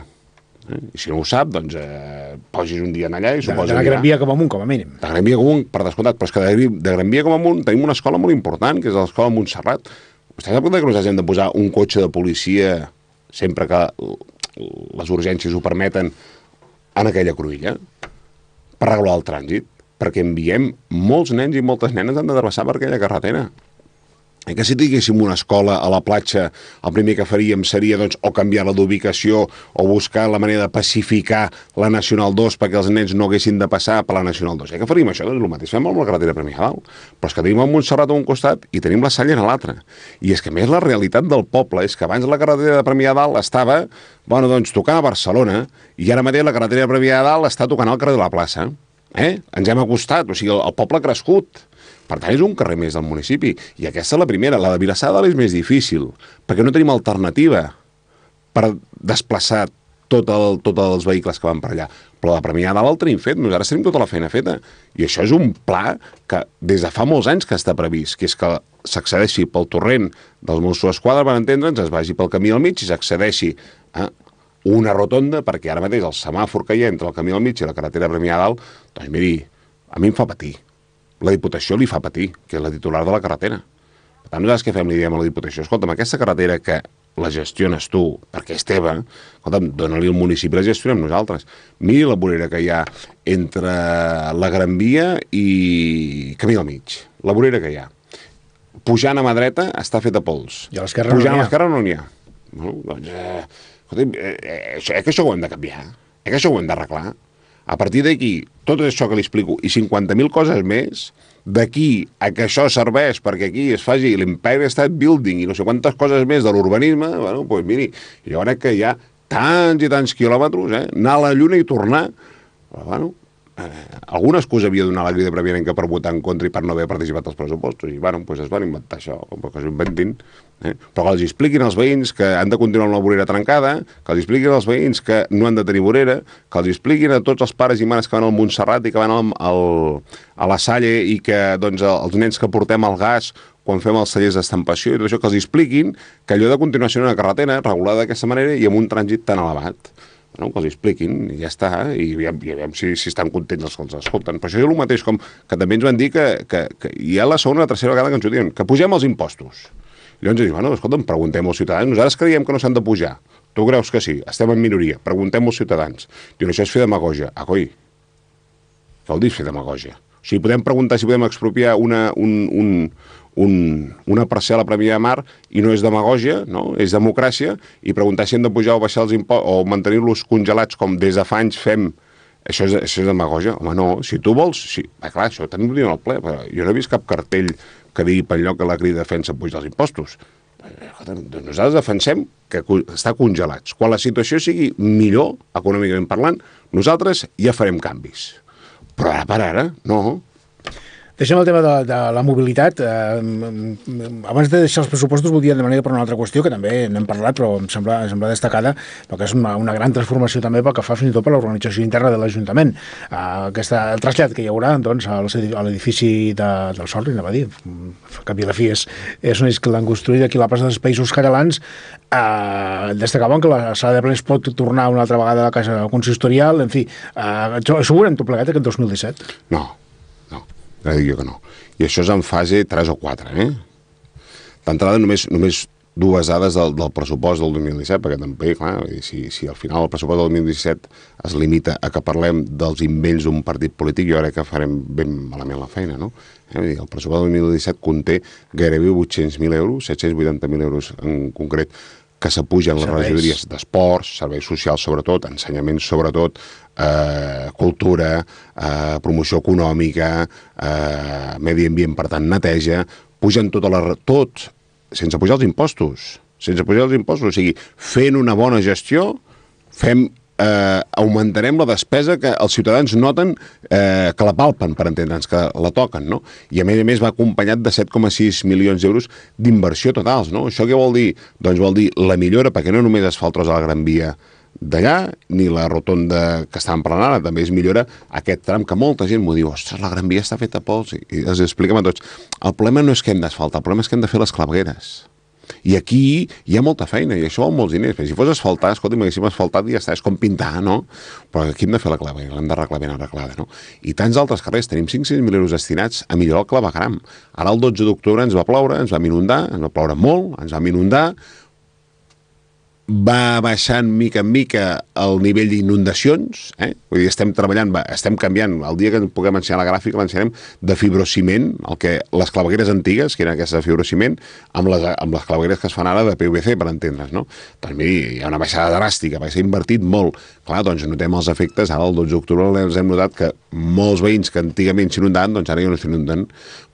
Eh? I si no ho sap, doncs eh, posis un dia en allà i s'ho posis. De la Gran Via com amunt, com a mínim. De Gran Via com amunt, per descomptat, però és que de, de Gran Via com amunt tenim una escola molt important, que és l'escola Montserrat. Vostè sap que nosaltres hem de posar un cotxe de policia sempre que les urgències ho permeten en aquella cruïlla per regular el trànsit? Perquè enviem molts nens i moltes nenes han de travessar per aquella carretera. Eh, que si tinguéssim una escola a la platja, el primer que faríem seria doncs, o canviar-la d'ubicació o buscar la manera de pacificar la Nacional 2 perquè els nens no haguessin de passar per la Nacional 2. Eh, que faríem això? Doncs el mateix fem amb la carretera Premià Dalt. Però és que tenim el Montserrat a un costat i tenim la Salla a l'altre. I és que més la realitat del poble és que abans la carretera de Premià Dalt estava bueno, doncs, tocant a Barcelona i ara mateix la carretera de Premià Dalt està tocant al carrer de la plaça. Eh? Ens hem acostat, o sigui, el, el poble ha crescut per tant, és un carrer més del municipi. I aquesta és la primera. La de Vilassar de és més difícil, perquè no tenim alternativa per desplaçar tot el, tots els vehicles que van per allà. Però la Premià de l'altre tenim fet, nosaltres tenim tota la feina feta. I això és un pla que des de fa molts anys que està previst, que és que s'accedeixi pel torrent dels Mossos d'Esquadra, per entendre'ns, es vagi pel camí al mig i s'accedeixi a una rotonda, perquè ara mateix el semàfor que hi ha entre el camí al mig i la carretera Premià Dalt, doncs miri, a mi em fa patir la Diputació li fa patir, que és la titular de la carretera. Per tant, nosaltres què fem? Li diem a la Diputació, escolta'm, aquesta carretera que la gestiones tu, perquè és teva, escolta'm, dona-li al municipi, la gestionem nosaltres. Miri la vorera que hi ha entre la Gran Via i Camí del Mig, la vorera que hi ha. Pujant a mà dreta està feta pols. I a l'esquerra no n'hi ha. Pujant a l'esquerra no n'hi ha. No, doncs, eh, escolta, eh, eh, això, eh, que això ho hem de canviar, eh, que això ho hem d'arreglar. A partir d'aquí, tot això que li explico i 50.000 coses més, d'aquí a que això serveix perquè aquí es faci l'Empire State Building i no sé quantes coses més de l'urbanisme, bueno, doncs miri, jo crec que hi ha tants i tants quilòmetres, eh? anar a la Lluna i tornar, però, bueno, eh, alguna excusa havia donat la crida que per votar en contra i per no haver participat als pressupostos. I, bueno, pues doncs es van inventar això, que s'ho inventin. Eh? Però que els expliquin als veïns que han de continuar amb la vorera trencada, que els expliquin als veïns que no han de tenir vorera, que els expliquin a tots els pares i mares que van al Montserrat i que van al, al, a la Salle i que doncs, els nens que portem al gas quan fem els cellers d'estampació i tot això, que els expliquin que allò de continuació en una carretera regulada d'aquesta manera i amb un trànsit tan elevat no, que els expliquin, i ja està, i aviam, i aviam si, si estan contents els que els escolten. Però això és el mateix com que també ens van dir que, que, que hi ha la segona o la tercera vegada que ens ho diuen, que pugem els impostos. I llavors dius, bueno, escolta'm, preguntem als ciutadans, nosaltres creiem que no s'han de pujar. Tu creus que sí? Estem en minoria. Preguntem als ciutadans. Diuen, això és fer demagogia. Ah, coi, què vol dir fer demagogia? O sigui, podem preguntar si podem expropiar una, un, un, un, una parcel·la prèvia de mar i no és demagògia, no? és democràcia, i preguntar si hem de pujar o baixar els impostos o mantenir-los congelats com des de fa anys fem, això és, això és demagogia. Home, no, si tu vols... Si... Ah, clar, això també ho diuen al ple, però jo no he vist cap cartell que digui per allò que la Crida defensa puja els impostos. Nosaltres defensem que està congelats. Quan la situació sigui millor, econòmicament parlant, nosaltres ja farem canvis. Però ara per ara, no. Deixem el tema de, de la mobilitat. Eh, abans de deixar els pressupostos, voldria demanar per una altra qüestió, que també n'hem parlat, però em sembla, em sembla destacada, perquè és una, una gran transformació també pel que fa fins i tot per l'organització interna de l'Ajuntament. Eh, aquest trasllat que hi haurà doncs, a l'edifici de, del Sorri, anava a dir, a cap i la fi és, és un que l'han construït aquí a la plaça dels Països Catalans. Eh, destacaven que la sala de plens pot tornar una altra vegada a la casa consistorial, en fi, eh, això, això ho haurem tot plegat aquest 2017? No, ja dic jo que no. I això és en fase 3 o 4, eh? D'entrada, només, només dues dades del, del pressupost del 2017, perquè també, clar, si, si al final el pressupost del 2017 es limita a que parlem dels invents d'un partit polític, jo crec que farem ben malament la feina, no? Eh? Dir, el pressupost del 2017 conté gairebé 800.000 euros, 780.000 euros en concret, que s'apugen les regidories d'esports, serveis socials sobretot, ensenyaments sobretot, eh, cultura, eh, promoció econòmica, eh, medi ambient, per tant, neteja, pugen tota la, tot sense pujar els impostos. Sense pujar els impostos. O sigui, fent una bona gestió, fem eh, augmentarem la despesa que els ciutadans noten eh, que la palpen, per entendre'ns, que la toquen, no? I a més a més va acompanyat de 7,6 milions d'euros d'inversió totals, no? Això què vol dir? Doncs vol dir la millora, perquè no només es fa el tros a la Gran Via, d'allà, ni la rotonda que està en ara, també es millora aquest tram que molta gent m'ho diu, ostres, la Gran Via està feta pols, i els expliquem a tots. El problema no és que hem d'asfaltar, el problema és que hem de fer les clavegueres. I aquí hi ha molta feina, i això val molts diners. Perquè si fos asfaltar, escolta, m'haguéssim asfaltat i ja està, és com pintar, no? Però aquí hem de fer la claveguera, l'hem d'arreglar ben arreglada, no? I tants altres carrers, tenim mil euros destinats a millorar el clavegram. Ara el 12 d'octubre ens va ploure, ens va inundar, ens va ploure molt, ens va inundar, va baixant mica en mica el nivell d'inundacions, eh? vull dir, estem treballant, va, estem canviant. El dia que puguem ensenyar la gràfica l'ensenyarem de fibrociment, el que les clavegueres antigues, que eren aquestes de fibrociment, amb les, amb les clavegueres que es fan ara de PVC, per entendre's, no? Doncs miri, hi ha una baixada dràstica, perquè s'ha invertit molt clar, doncs notem els efectes, ara el 12 d'octubre els hem notat que molts veïns que antigament s'inundaven, doncs ara ja no s'inundaven,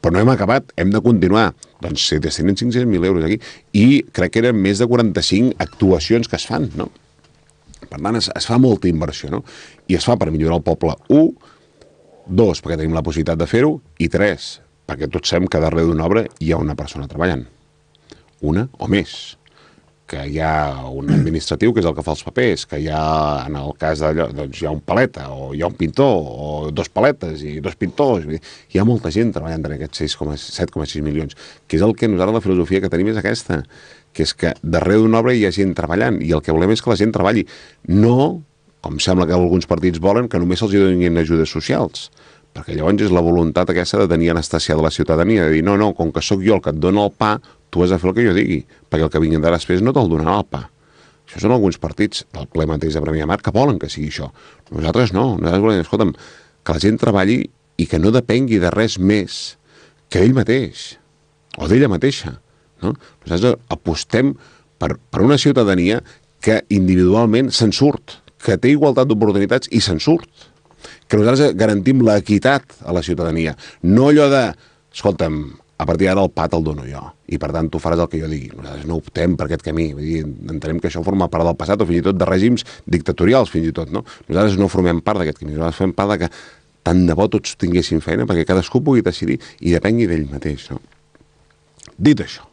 però no hem acabat, hem de continuar. Doncs se destinen 500.000 euros aquí i crec que eren més de 45 actuacions que es fan, no? Per tant, es, es fa molta inversió, no? I es fa per millorar el poble, un, dos, perquè tenim la possibilitat de fer-ho, i tres, perquè tots sabem que darrere d'una obra hi ha una persona treballant. Una o més que hi ha un administratiu que és el que fa els papers, que hi ha, en el cas d'allò, doncs hi ha un paleta, o hi ha un pintor, o dos paletes i dos pintors. Hi ha molta gent treballant en aquests 7,6 milions, que és el que nosaltres la filosofia que tenim és aquesta, que és que darrere d'una obra hi ha gent treballant, i el que volem és que la gent treballi. No, com sembla que alguns partits volen, que només se'ls donin ajudes socials perquè llavors és la voluntat aquesta de tenir anestèsia de la ciutadania, de dir, no, no, com que sóc jo el que et dona el pa, tu has de fer el que jo digui, perquè el que vinguin de després no te'l donarà el pa. Això són alguns partits del ple mateix de Premià Mar que volen que sigui això. Nosaltres no, nosaltres volem, escolta'm, que la gent treballi i que no depengui de res més que ell mateix o d'ella mateixa. No? Nosaltres apostem per, per una ciutadania que individualment se'n surt, que té igualtat d'oportunitats i se'n surt. Que nosaltres garantim l'equitat a la ciutadania. No allò de, escolta'm, a partir d'ara el pat el dono jo, i per tant tu faràs el que jo digui. Nosaltres no optem per aquest camí, vull dir, entenem que això forma part del passat o fins i tot de règims dictatorials, fins i tot, no? Nosaltres no formem part d'aquest camí, nosaltres fem part de que tant de bo tots tinguessin feina perquè cadascú pugui decidir i depengui d'ell mateix, no? Dit això,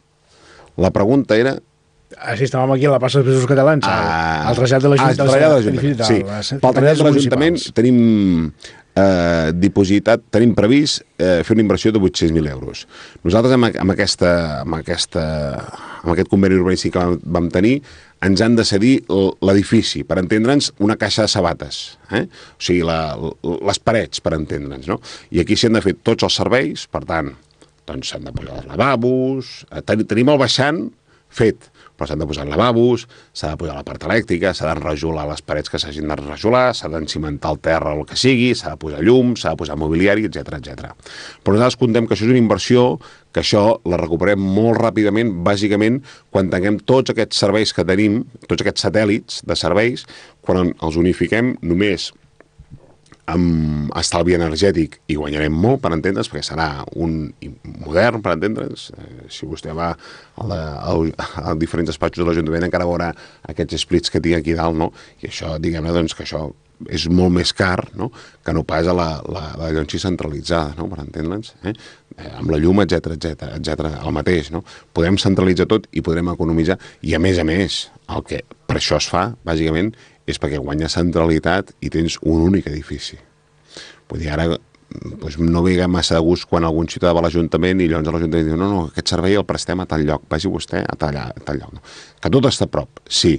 la pregunta era ah, sí, estàvem aquí a la plaça dels presos Catalans, ah, al trasllat de l'Ajuntament. Ah, el trasllat de l'Ajuntament, sí. Pel trasllat de l'Ajuntament tenim eh, dipositat, tenim previst eh, fer una inversió de 800.000 euros. Nosaltres amb, amb, aquesta, amb, aquesta, amb aquest conveni urbanístic que vam, tenir ens han de cedir l'edifici, per entendre'ns, una caixa de sabates, eh? o sigui, la, les parets, per entendre'ns. No? I aquí s'hi han de fer tots els serveis, per tant, doncs s'han doncs de posar els lavabos, eh, tenim el baixant fet, però s'han de posar lavabos, s'ha de posar la part elèctrica, s'ha de rejolar les parets que s'hagin de rejolar, s'ha d'encimentar el terra o el que sigui, s'ha de posar llum, s'ha de posar mobiliari, etc etc. Però nosaltres contem que això és una inversió que això la recuperem molt ràpidament, bàsicament, quan tinguem tots aquests serveis que tenim, tots aquests satèl·lits de serveis, quan els unifiquem només amb estalvi energètic i guanyarem molt, per entendre's, perquè serà un modern, per entendre's. Eh, si vostè va a, la, a, a diferents espatxos de l'Ajuntament encara veurà aquests splits que tinc aquí dalt, no? I això, diguem-ne, doncs que això és molt més car no? que no pas a la, la, la llonxi centralitzada, no? per entendre'ns, eh? eh? amb la llum, etc etc etc. el mateix. No? Podem centralitzar tot i podrem economitzar, i a més a més, el que per això es fa, bàsicament, és perquè guanya centralitat i tens un únic edifici. Vull dir, ara mm, doncs no ve massa de gust quan algun ciutadà va a l'Ajuntament i llavors l'Ajuntament diu no, no, aquest servei el prestem a tal lloc, vagi vostè a tal, a tal lloc. No? Que tot està a prop, sí,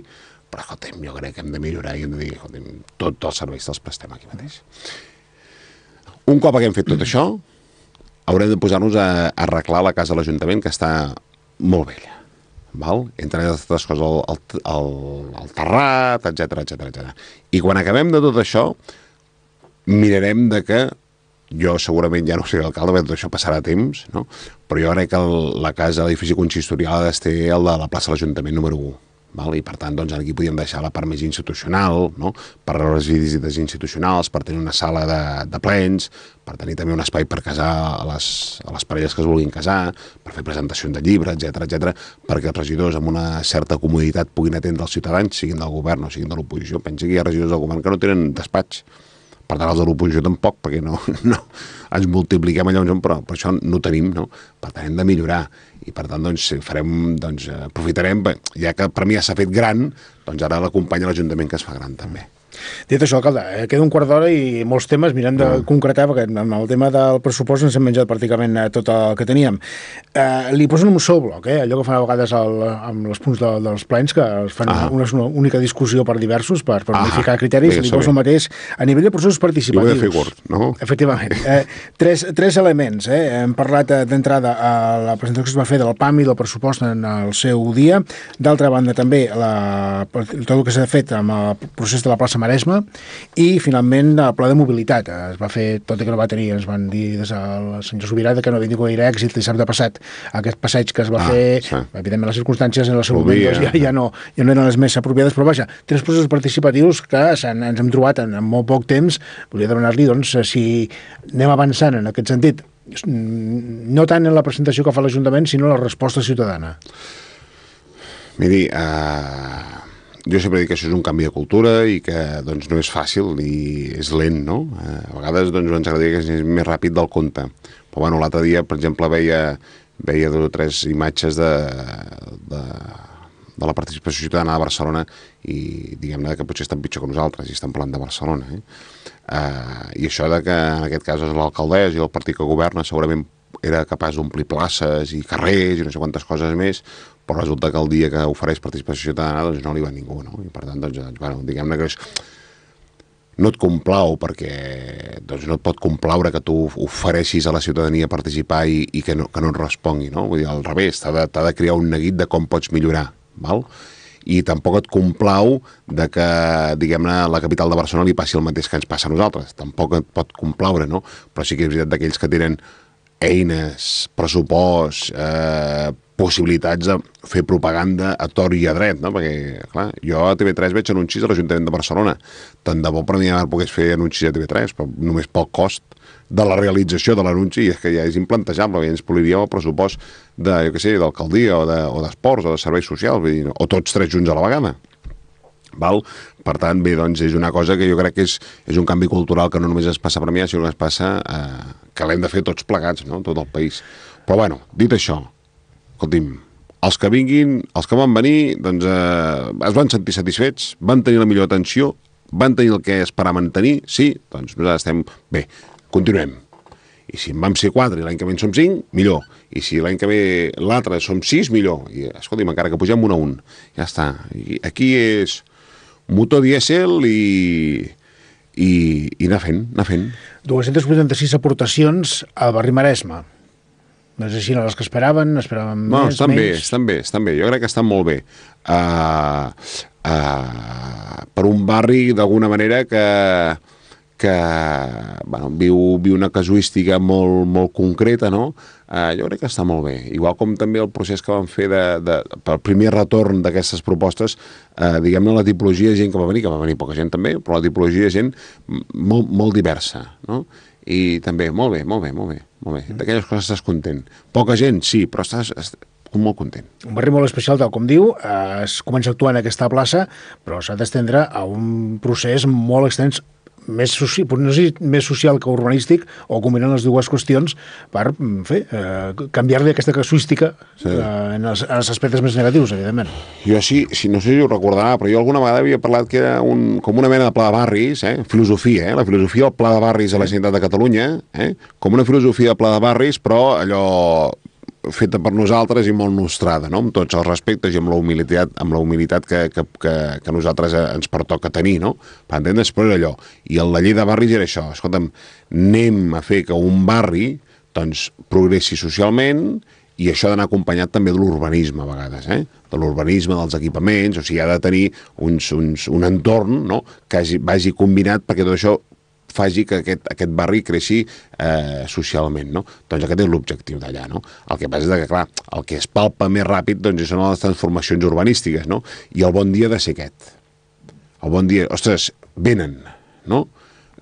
però escoltem, jo crec que hem de millorar i hem de dir, escoltem, tots els serveis els prestem aquí mateix. Un cop haguem fet tot això, haurem de posar-nos a, a arreglar la casa de l'Ajuntament, que està molt vella val? entre altres coses al, al, al, el terrat, etc etc etc. I quan acabem de tot això, mirarem de que jo segurament ja no seré alcalde, perquè tot això passarà a temps, no? però jo crec que el, la casa, l'edifici consistorial ha d'estar el de la plaça de l'Ajuntament número 1 Val? I per tant, doncs, aquí podíem deixar la part més institucional, no? per les visites institucionals, per tenir una sala de, de plens, per tenir també un espai per casar a les, a les parelles que es vulguin casar, per fer presentacions de llibres, etc etc, perquè els regidors amb una certa comoditat puguin atendre els ciutadans, siguin del govern o siguin de l'oposició. Pensi que hi ha regidors del govern que no tenen despatx per tant, els de l'oposició tampoc, perquè no, no ens multipliquem allò, però per això no tenim, no? Per tant, hem de millorar. I per tant, doncs, farem, doncs, aprofitarem, ja que per mi ja s'ha fet gran, doncs ara l'acompanya l'Ajuntament que es fa gran també. Dit això, alcalde, eh, queda un quart d'hora i molts temes mirant de mm. concretar, perquè en el tema del pressupost ens hem menjat pràcticament eh, tot el que teníem. Eh, li posen un bloc, eh? allò que fan a vegades el, amb els punts de, dels plans, que es fan ah. una, una única discussió per diversos, per, per ah. modificar criteris, Vé, li posen el mateix a nivell de processos participatius. de fer curt, no? Efectivament. Eh, tres, tres elements. Eh? Hem parlat eh, d'entrada a la presentació que es va fer del PAM i del pressupost en el seu dia. D'altra banda, també, la, tot el que s'ha fet amb el procés de la plaça Maresme, i finalment el pla de mobilitat. Es va fer, tot i que no va tenir, ens van dir des del senyor Sobirada que no havia tingut gaire èxit dissabte passat aquest passeig que es va ah, fer, sí. evidentment les circumstàncies en el seu moment doncs, ja, ja, no, ja no eren les més apropiades, però vaja, tres processos participatius que ens hem trobat en, en molt poc temps. Volia demanar-li doncs, si anem avançant en aquest sentit, mm, no tant en la presentació que fa l'Ajuntament, sinó en la resposta ciutadana. Miri, eh, jo sempre dic que això és un canvi de cultura i que doncs, no és fàcil i és lent, no? Eh, a vegades doncs, ens agradaria que és més ràpid del compte. Però bueno, l'altre dia, per exemple, veia, veia dues o tres imatges de, de, de la participació ciutadana de Barcelona i diguem-ne que potser estan pitjor que nosaltres i estan parlant de Barcelona. Eh? Uh, I això de que en aquest cas és l'alcaldessa i el partit que governa segurament era capaç d'omplir places i carrers i no sé quantes coses més, però resulta que el dia que ofereix participació ciutadana doncs no li va ningú, no? I per tant, doncs, doncs bueno, diguem-ne que és, no et complau perquè doncs no et pot complaure que tu ofereixis a la ciutadania participar i, i que, no, que no et respongui, no? Vull dir, al revés, t'ha de, de crear un neguit de com pots millorar, val? i tampoc et complau de que, diguem-ne, la capital de Barcelona li passi el mateix que ens passa a nosaltres. Tampoc et pot complaure, no? Però sí que és veritat d'aquells que tenen eines, pressupost, eh, possibilitats de fer propaganda a tort i a dret, no? perquè, clar, jo a TV3 veig anuncis a l'Ajuntament de Barcelona. Tant de bo per mi ara pogués fer anuncis a TV3, però només pel cost de la realització de l'anunci, és que ja és implantejable, ja ens poliríem el pressupost de, jo què sé, d'alcaldia o d'esports de, o, o de serveis socials, vull dir, o tots tres junts a la vegada. Val? Per tant, bé, doncs és una cosa que jo crec que és, és un canvi cultural que no només es passa per mi, sinó que es passa a, eh, que l'hem de fer tots plegats, no?, tot el país. Però bueno, dit això, escolti'm, els que vinguin, els que van venir, doncs eh, es van sentir satisfets, van tenir la millor atenció, van tenir el que esperaven tenir, sí, doncs nosaltres estem bé, continuem. I si en vam ser quatre i l'any que ve som 5, millor. I si l'any que ve l'altre som 6, millor. I escolti'm, encara que pugem un a un. Ja està. I aquí és motor dièsel i i, i anar fent, anar fent. 286 aportacions a Barri Maresme. No és així les que esperaven, esperàvem no, més, estan menys... Bé, estan bé, estan bé, jo crec que estan molt bé. Uh, uh, per un barri, d'alguna manera, que que bueno, viu, viu una casuística molt, molt concreta, no? Eh, jo crec que està molt bé. Igual com també el procés que van fer de, de, pel primer retorn d'aquestes propostes, eh, diguem-ne la tipologia de gent que va venir, que va venir poca gent també, però la tipologia de gent molt, molt diversa, no? i també, molt bé, molt bé, molt bé, molt bé. D'aquelles coses estàs content. Poca gent, sí, però estàs, estàs molt content. Un barri molt especial, tal com diu, eh, es comença actuant en aquesta plaça, però s'ha d'estendre a un procés molt extens més, soci, no sé, més social que urbanístic, o combinant les dues qüestions per mm, fer, eh, canviar-li aquesta casuística sí. eh, en, els, en els aspectes més negatius, evidentment. Jo així, si no sé si ho recordarà, però jo alguna vegada havia parlat que era un, com una mena de pla de barris, eh? filosofia, eh? la filosofia del pla de barris a la Generalitat de Catalunya, eh? com una filosofia de pla de barris, però allò feta per nosaltres i molt nostrada, no? amb tots els respectes i amb la humilitat, amb la humilitat que, que, que, que nosaltres eh, ens pertoca tenir, no? per entendre's, però allò. I la llei de barris era això, escolta'm, anem a fer que un barri doncs, progressi socialment i això ha d'anar acompanyat també de l'urbanisme a vegades, eh? de l'urbanisme, dels equipaments, o sigui, ha de tenir uns, uns, un entorn no? que hagi, vagi combinat perquè tot això faci que aquest, aquest barri creixi eh, socialment, no? Doncs aquest és l'objectiu d'allà, no? El que passa és que, clar, el que es palpa més ràpid doncs, són les transformacions urbanístiques, no? I el bon dia de ser aquest. El bon dia, ostres, venen, no?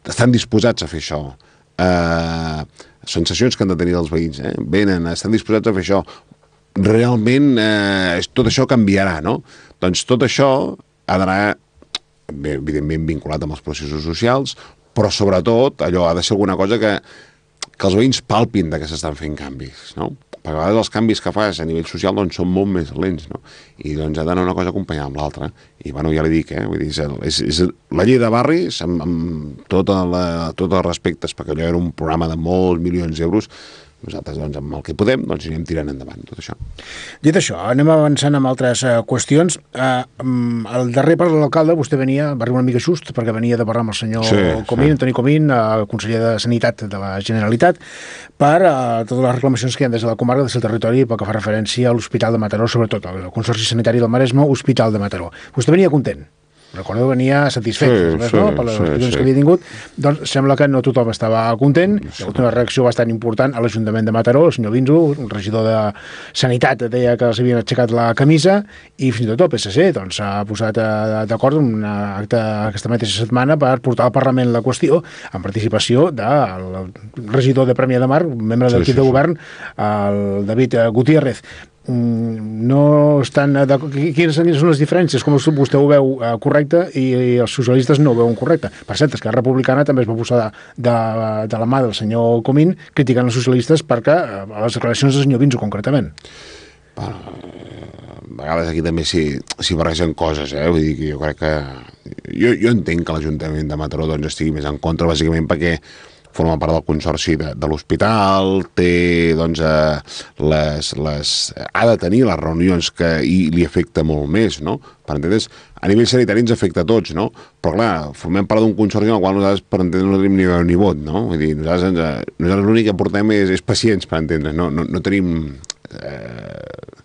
Estan disposats a fer això. Eh, sensacions que han de tenir els veïns, eh? Venen, estan disposats a fer això. Realment, eh, tot això canviarà, no? Doncs tot això ha d'anar evidentment vinculat amb els processos socials, però sobretot allò ha de ser alguna cosa que, que els veïns palpin de que s'estan fent canvis, no? Perquè a vegades els canvis que fas a nivell social doncs, són molt més lents, no? I doncs ha d'anar una cosa acompanyada amb l'altra. I bueno, ja li dic, eh? Vull dir, és, és, és la llei de barris, amb, amb tot, la, tot el respecte, perquè allò era un programa de molts milions d'euros, nosaltres, doncs, amb el que podem, doncs anem tirant endavant tot això. Dit això, anem avançant amb altres uh, qüestions. Uh, el darrer per l'alcalde, vostè venia, va arribar una mica just, perquè venia de parlar amb el senyor sí, Comín, sí. Toni Comín, el eh, conseller de Sanitat de la Generalitat, per uh, totes les reclamacions que hi ha des de la comarca, des del territori, pel que fa referència a l'Hospital de Mataró, sobretot al Consorci Sanitari del Maresme, Hospital de Mataró. Vostè venia content? recordo, venia satisfet sí, sí, no? per les sí, sí. que havia tingut. Doncs sembla que no tothom estava content. Sí. Hi ha hagut una reacció bastant important a l'Ajuntament de Mataró. El senyor Vinzo, un regidor de Sanitat, deia que els havien aixecat la camisa i fins i tot el PSC s'ha doncs, posat eh, d'acord en un acte aquesta mateixa setmana per portar al Parlament la qüestió en participació del regidor de Premià de Mar, membre sí, del equip sí, de govern, el David Gutiérrez. Mm, no estan... De, quines són les diferències? Com vostè ho veu eh, correcte i, i els socialistes no ho veuen correcte. Per cert, Esquerra Republicana també es va posar de, de, de la mà del senyor Comín criticant els socialistes perquè eh, les declaracions del senyor Vinzo, concretament. Bueno, a vegades aquí també s'hi barregen coses, eh? Vull dir que jo crec que... Jo, jo entenc que l'Ajuntament de Mataró doncs, estigui més en contra, bàsicament perquè forma part del Consorci de, de l'Hospital, té, doncs, eh, les, les, ha de tenir les reunions que i li afecta molt més, no? Per entendre's, a nivell sanitari ens afecta a tots, no? Però clar, formem part d'un consorci en el qual nosaltres, per entendre, no tenim ni veu ni vot, no? Vull dir, nosaltres, ens, eh, nosaltres l'únic que portem és, és pacients, per entendre, no, no, no tenim... Eh,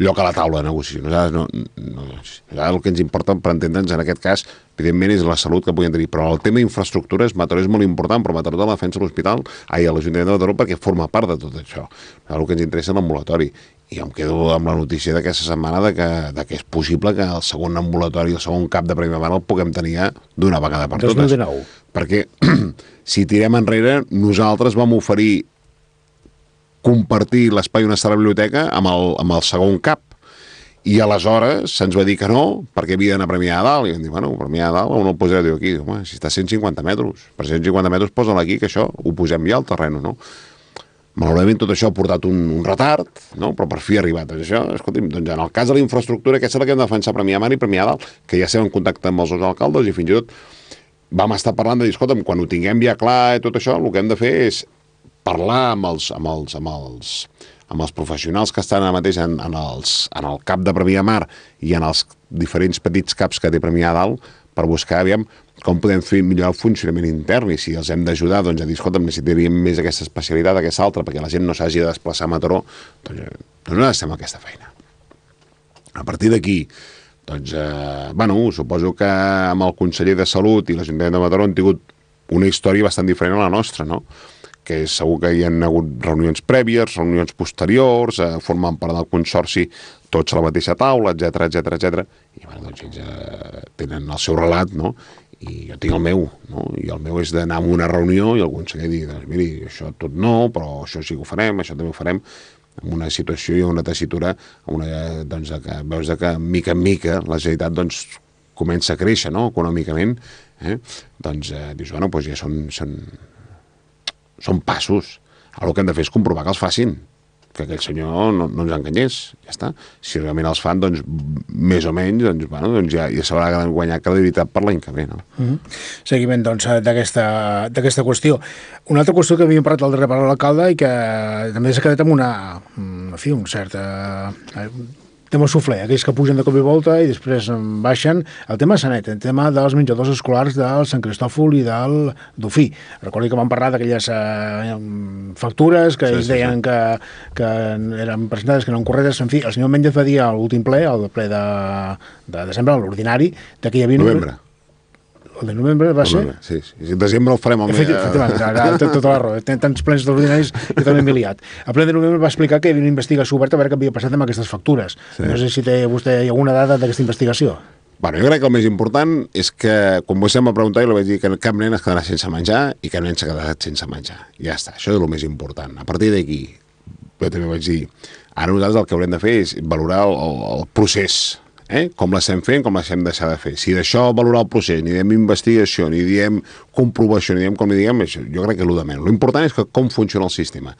lloc a la taula de negoci. Nosaltres, no, no, el que ens importa, per entendre'ns, en aquest cas, evidentment, és la salut que puguin tenir. Però el tema d'infraestructures, Mataró és molt important, però Mataró la defensa l'hospital, ai, a l'Ajuntament de Mataró, perquè forma part de tot això. El que ens interessa és l'ambulatori. I em quedo amb la notícia d'aquesta setmana de que, de que és possible que el segon ambulatori, el segon cap de primavera, el puguem tenir ja d'una vegada per 2019. totes. 2019. Perquè si tirem enrere, nosaltres vam oferir compartir l'espai on està la biblioteca amb el, amb el segon cap. I aleshores se'ns va dir que no, perquè havia d'anar a Premià de Dalt. I vam dir, bueno, Premià de Dalt on el posaré? Diu, aquí, home, si està a 150 metres. Per 150 metres posa aquí, que això ho posem ja al terreno, no? Malauradament tot això ha portat un, un retard, no? però per fi ha arribat. Això, escolti'm, doncs en el cas de la infraestructura, aquesta és la que hem de defensar Premià Mar i Premià Dalt, que ja estem en contacte amb els dos alcaldes i fins i tot vam estar parlant de dir, escolta'm, quan ho tinguem ja clar i tot això, el que hem de fer és parlar amb els, amb els, amb els, amb els professionals que estan ara mateix en, en, els, en el cap de Premià Mar i en els diferents petits caps que té Premià Dalt per buscar, aviam, com podem fer millor el funcionament intern i si els hem d'ajudar doncs, a dir, escolta, necessitaríem més aquesta especialitat, aquesta altra, perquè la gent no s'hagi de desplaçar a Mataró, doncs, eh, doncs nosaltres fem aquesta feina. A partir d'aquí, doncs, eh, bueno, suposo que amb el conseller de Salut i l'Ajuntament de Mataró han tingut una història bastant diferent a la nostra, no? perquè segur que hi han hagut reunions prèvies, reunions posteriors, eh, formant part del consorci tots a la mateixa taula, etc etc etc. I bueno, doncs ells eh, tenen el seu relat, no? i jo tinc el meu, no? i el meu és d'anar a una reunió i el conseller dir, doncs, miri, això tot no, però això sí que ho farem, això també ho farem, en una situació i una tessitura una, doncs, que veus que mica en mica la Generalitat doncs, comença a créixer no? econòmicament, eh? doncs eh, dius, bueno, doncs ja són, són, són passos. el que hem de fer és comprovar que els facin, que aquell senyor no, no ens enganyés, ja està. Si realment els fan, doncs, més o menys, doncs, bueno, doncs ja, ja s'haurà guanyar credibilitat per l'any que ve, no? Mm -hmm. Seguiment, doncs, eh, d'aquesta qüestió. Una altra qüestió que havíem parlat del darrer per l'alcalde i que també s'ha quedat amb una, mm, en fi, un cert... Eh, eh tema sufler, aquells que pugen de cop i volta i després baixen, el tema sanet, el tema dels menjadors escolars del Sant Cristòfol i del Dofí. Recordo que vam parlar d'aquelles eh, factures que sí, ells sí, deien sí. Que, que eren presentades, que eren corretes, en fi, el senyor Menges va dir a l'últim ple, al ple de, de desembre, l'ordinari, que hi havia... Novembre. El de novembre va ser? Sí, sí. sí. desembre el farem al mes. Efectivament, ara, té tota la raó. Eh? Tenen tants plens d'ordinaris que també m'he liat. El ple de novembre va explicar que hi havia una investigació oberta a veure què havia passat amb aquestes factures. Sí. No sé si té vostè alguna dada d'aquesta investigació. Bueno, jo crec que el més important és que, quan vostè em va preguntar, jo li vaig dir que cap nen es quedarà sense menjar i cap nen s'ha quedat sense menjar. Ja està, això és el més important. A partir d'aquí, jo també vaig dir, ara nosaltres el que haurem de fer és valorar el, el, el procés eh? com l'estem fent, com l'estem deixar de fer. Si d'això valorar el procés, ni diem investigació, ni diem comprovació, ni diem com ni diem, això, jo crec que és de menys. L'important és que com funciona el sistema.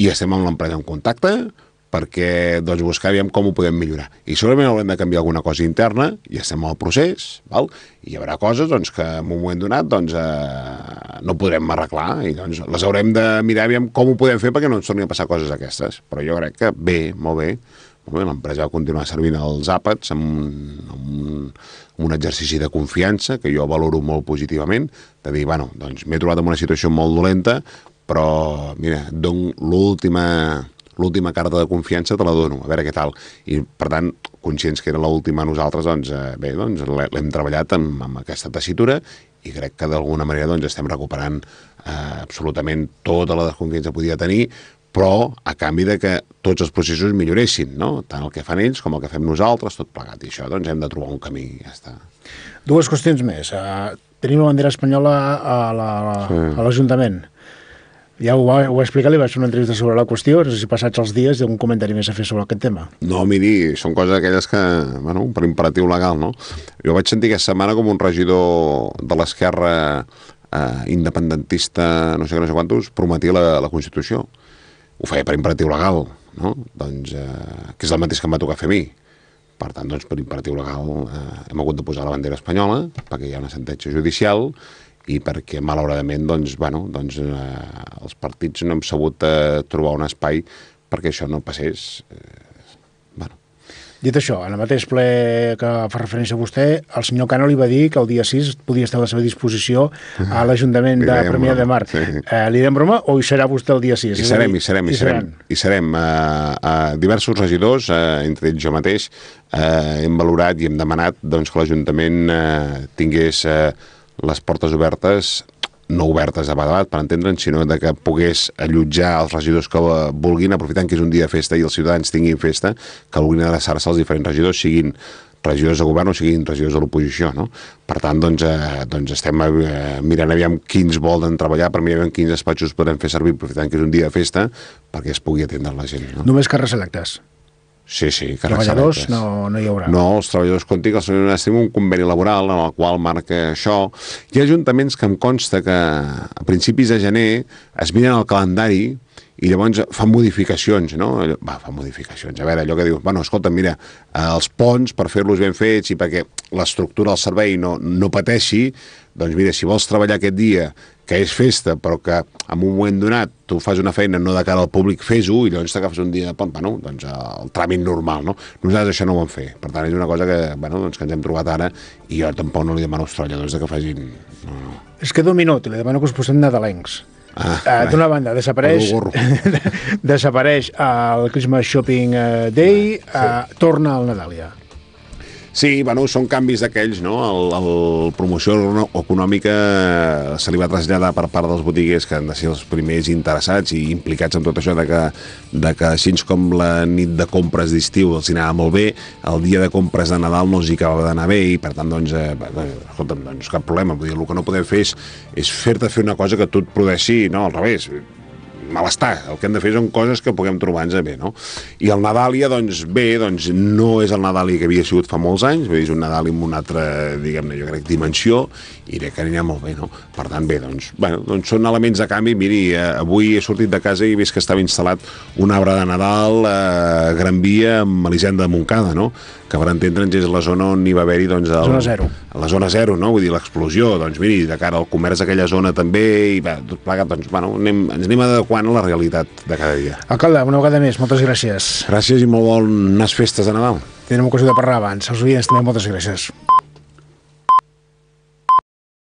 I estem amb l'empresa en contacte perquè doncs, buscar aviam com ho podem millorar. I segurament haurem de canviar alguna cosa interna, i estem al procés, val? i hi haurà coses doncs, que en un moment donat doncs, eh, no podrem arreglar, i doncs, les haurem de mirar aviam com ho podem fer perquè no ens tornin a passar coses aquestes. Però jo crec que bé, molt bé, L'empresa va continuar servint els àpats amb, amb, un, amb un exercici de confiança que jo valoro molt positivament, de dir, bueno, doncs m'he trobat en una situació molt dolenta, però, mira, dono l'última l'última carta de confiança te la dono, a veure què tal. I, per tant, conscients que era l'última nosaltres, doncs, eh, bé, doncs l'hem treballat amb, amb aquesta tessitura i crec que d'alguna manera doncs, estem recuperant eh, absolutament tota la desconfiança que podia tenir, però a canvi de que tots els processos milloressin, no? tant el que fan ells com el que fem nosaltres, tot plegat. I això doncs, hem de trobar un camí, ja està. Dues qüestions més. Uh, tenim la bandera espanyola a l'Ajuntament. La, sí. Ja ho, ho he explicat, li vaig fer una entrevista sobre la qüestió, no sé si passats els dies hi ha un comentari més a fer sobre aquest tema. No, miri, són coses aquelles que, bueno, per imperatiu legal, no? Jo vaig sentir aquesta setmana com un regidor de l'esquerra eh, independentista, no sé què, no sé quantos, prometia la, la Constitució ho feia per imperatiu legal, no? doncs, eh, que és el mateix que em va tocar fer a mi. Per tant, doncs, per imperatiu legal eh, hem hagut de posar la bandera espanyola perquè hi ha una sentència judicial i perquè, malauradament, doncs, bueno, doncs, eh, els partits no hem sabut eh, trobar un espai perquè això no passés. Eh, Dit això, en el mateix ple que fa referència a vostè, el senyor Cano li va dir que el dia 6 podia estar a la seva disposició a l'Ajuntament de Premià de Mar. Sí. Eh, li direm broma o hi serà vostè el dia 6? Hi serem, hi serem, hi serem. Hi serem. Uh, uh, eh, diversos regidors, uh, entre ells jo mateix, uh, hem valorat i hem demanat doncs, que l'Ajuntament uh, tingués uh, les portes obertes no obertes a debat, per entendre'ns, sinó de que pogués allotjar els regidors que vulguin, aprofitant que és un dia de festa i els ciutadans tinguin festa, que vulguin adreçar-se als diferents regidors, siguin regidors de govern o siguin regidors de l'oposició. No? Per tant, doncs, eh, doncs estem eh, mirant aviam quins volen treballar, per mirar aviam quins despatxos podem fer servir, aprofitant que és un dia de festa, perquè es pugui atendre la gent. No? Només carres electes. Sí, sí, càrrecs treballadors no, no hi haurà. No, els treballadors contics els tenen un conveni laboral en el qual marca això. Hi ha ajuntaments que em consta que a principis de gener es miren el calendari i llavors fan modificacions, no? Va, fan modificacions. A veure, allò que dius, bueno, escolta, mira, els ponts, per fer-los ben fets i perquè l'estructura del servei no, no pateixi, doncs mira, si vols treballar aquest dia, que és festa, però que en un moment donat tu fas una feina no de cara al públic, fes-ho, i llavors t'agafes un dia de pont, bueno, doncs el tràmit normal, no? Nosaltres això no ho vam fer. Per tant, és una cosa que, bueno, doncs que ens hem trobat ara i jo tampoc no li demano als treballadors que facin... No, no. És que un minut, li demano que us posem nadalencs. De Ah, eh, D'una banda, desapareix, desapareix el Christmas Shopping eh, Day, ah, sí. eh, torna al Nadalia Sí, bueno, són canvis d'aquells, no? El, el promoció econòmica se li va traslladar per part dels botiguers que han de ser els primers interessats i implicats en tot això de que, de que així com la nit de compres d'estiu els anava molt bé, el dia de compres de Nadal no els hi acabava d'anar bé i per tant, doncs, eh, escolta'm, doncs cap problema. Vull dir, el que no podem fer és, és fer-te fer una cosa que tu et produeixi, no, al revés, malestar. El que hem de fer són coses que puguem trobar-nos bé, no? I el Nadalia, doncs, bé, doncs, no és el Nadalia que havia sigut fa molts anys, és un Nadal amb una altra, diguem-ne, jo crec, dimensió, i crec que anirà molt bé, no? Per tant, bé, doncs, bueno, doncs són elements de canvi. Miri, eh, avui he sortit de casa i he vist que estava instal·lat un arbre de Nadal eh, Gran Via amb Elisenda de Montcada, no? que per entendre'ns és la zona on hi va haver-hi doncs, el, zona zero. la zona zero, no? vull dir l'explosió, doncs miri, de cara al comerç d'aquella zona també, i va, tot plegat, doncs, bueno, anem, ens anem adequant apropant a la realitat de cada dia. Alcalde, una vegada més, moltes gràcies. Gràcies i molt bones festes de Nadal. Tindrem ocasió de parlar abans. Els oients també moltes gràcies.